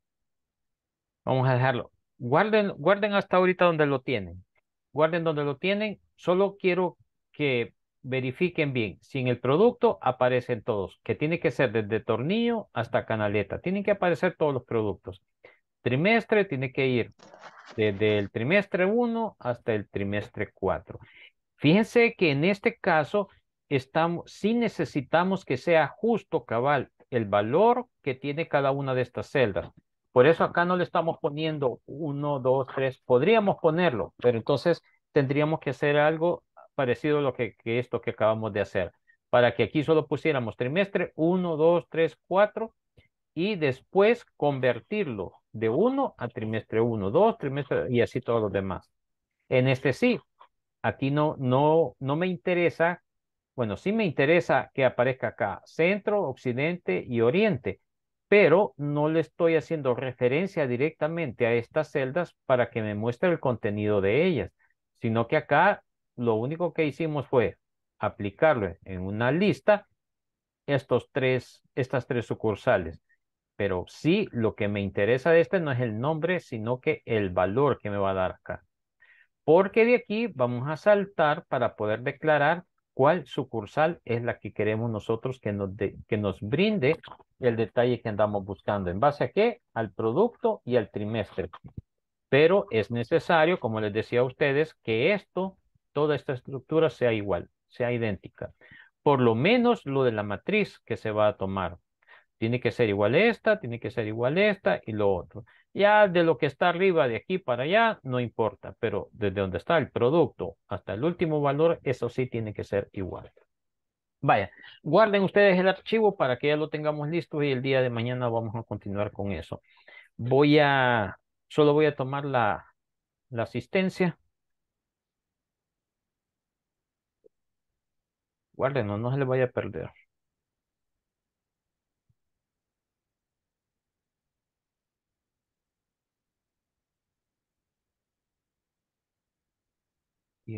Vamos a dejarlo. Guarden, guarden hasta ahorita donde lo tienen guarden donde lo tienen, solo quiero que verifiquen bien. Si en el producto aparecen todos, que tiene que ser desde tornillo hasta canaleta, tienen que aparecer todos los productos. Trimestre tiene que ir desde el trimestre 1 hasta el trimestre 4. Fíjense que en este caso estamos, si necesitamos que sea justo cabal el valor que tiene cada una de estas celdas. Por eso acá no le estamos poniendo uno, dos, tres. Podríamos ponerlo, pero entonces tendríamos que hacer algo parecido a lo que, esto que acabamos de hacer. Para que aquí solo pusiéramos trimestre 1, 2, 3, 4 y después convertirlo de uno a trimestre 1, 2, trimestre y así todos los demás. En este sí, aquí no, no, no me interesa, bueno, sí me interesa que aparezca acá centro, occidente y oriente, pero no le estoy haciendo referencia directamente a estas celdas para que me muestre el contenido de ellas, sino que acá lo único que hicimos fue aplicarle en una lista estos tres, estas tres sucursales. Pero sí, lo que me interesa de este no es el nombre, sino que el valor que me va a dar acá. Porque de aquí vamos a saltar para poder declarar cuál sucursal es la que queremos nosotros que nos, que nos brinde el detalle que andamos buscando. ¿En base a qué? Al producto y al trimestre. Pero es necesario, como les decía a ustedes, que esto, toda esta estructura sea igual, sea idéntica. Por lo menos lo de la matriz que se va a tomar tiene que ser igual esta, tiene que ser igual esta y lo otro. Ya de lo que está arriba, de aquí para allá, no importa, pero desde donde está el producto hasta el último valor, eso sí tiene que ser igual. Vaya, guarden ustedes el archivo para que ya lo tengamos listo y el día de mañana vamos a continuar con eso. Voy a, solo voy a tomar la, la asistencia. Guarden, no, no se le vaya a perder.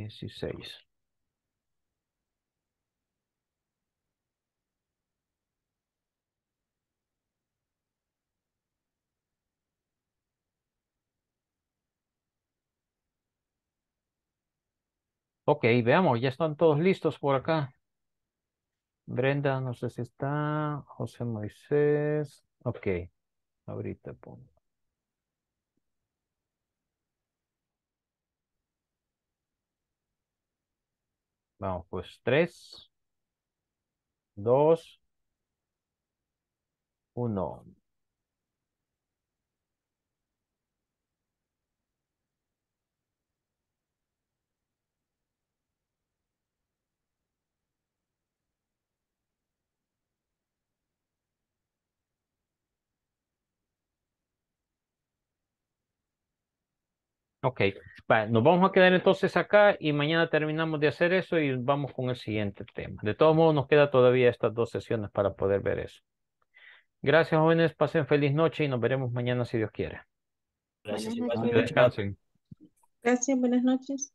16. Ok, veamos, ya están todos listos por acá. Brenda, no sé si está. José Moisés. Ok, ahorita pongo. Vamos, pues tres, dos, uno. Ok, Bueno, nos vamos a quedar entonces acá y mañana terminamos de hacer eso y vamos con el siguiente tema. De todos modos, nos quedan todavía estas dos sesiones para poder ver eso. Gracias, jóvenes. Pasen feliz noche y nos veremos mañana si Dios quiere. Gracias. Gracias, buenas noches.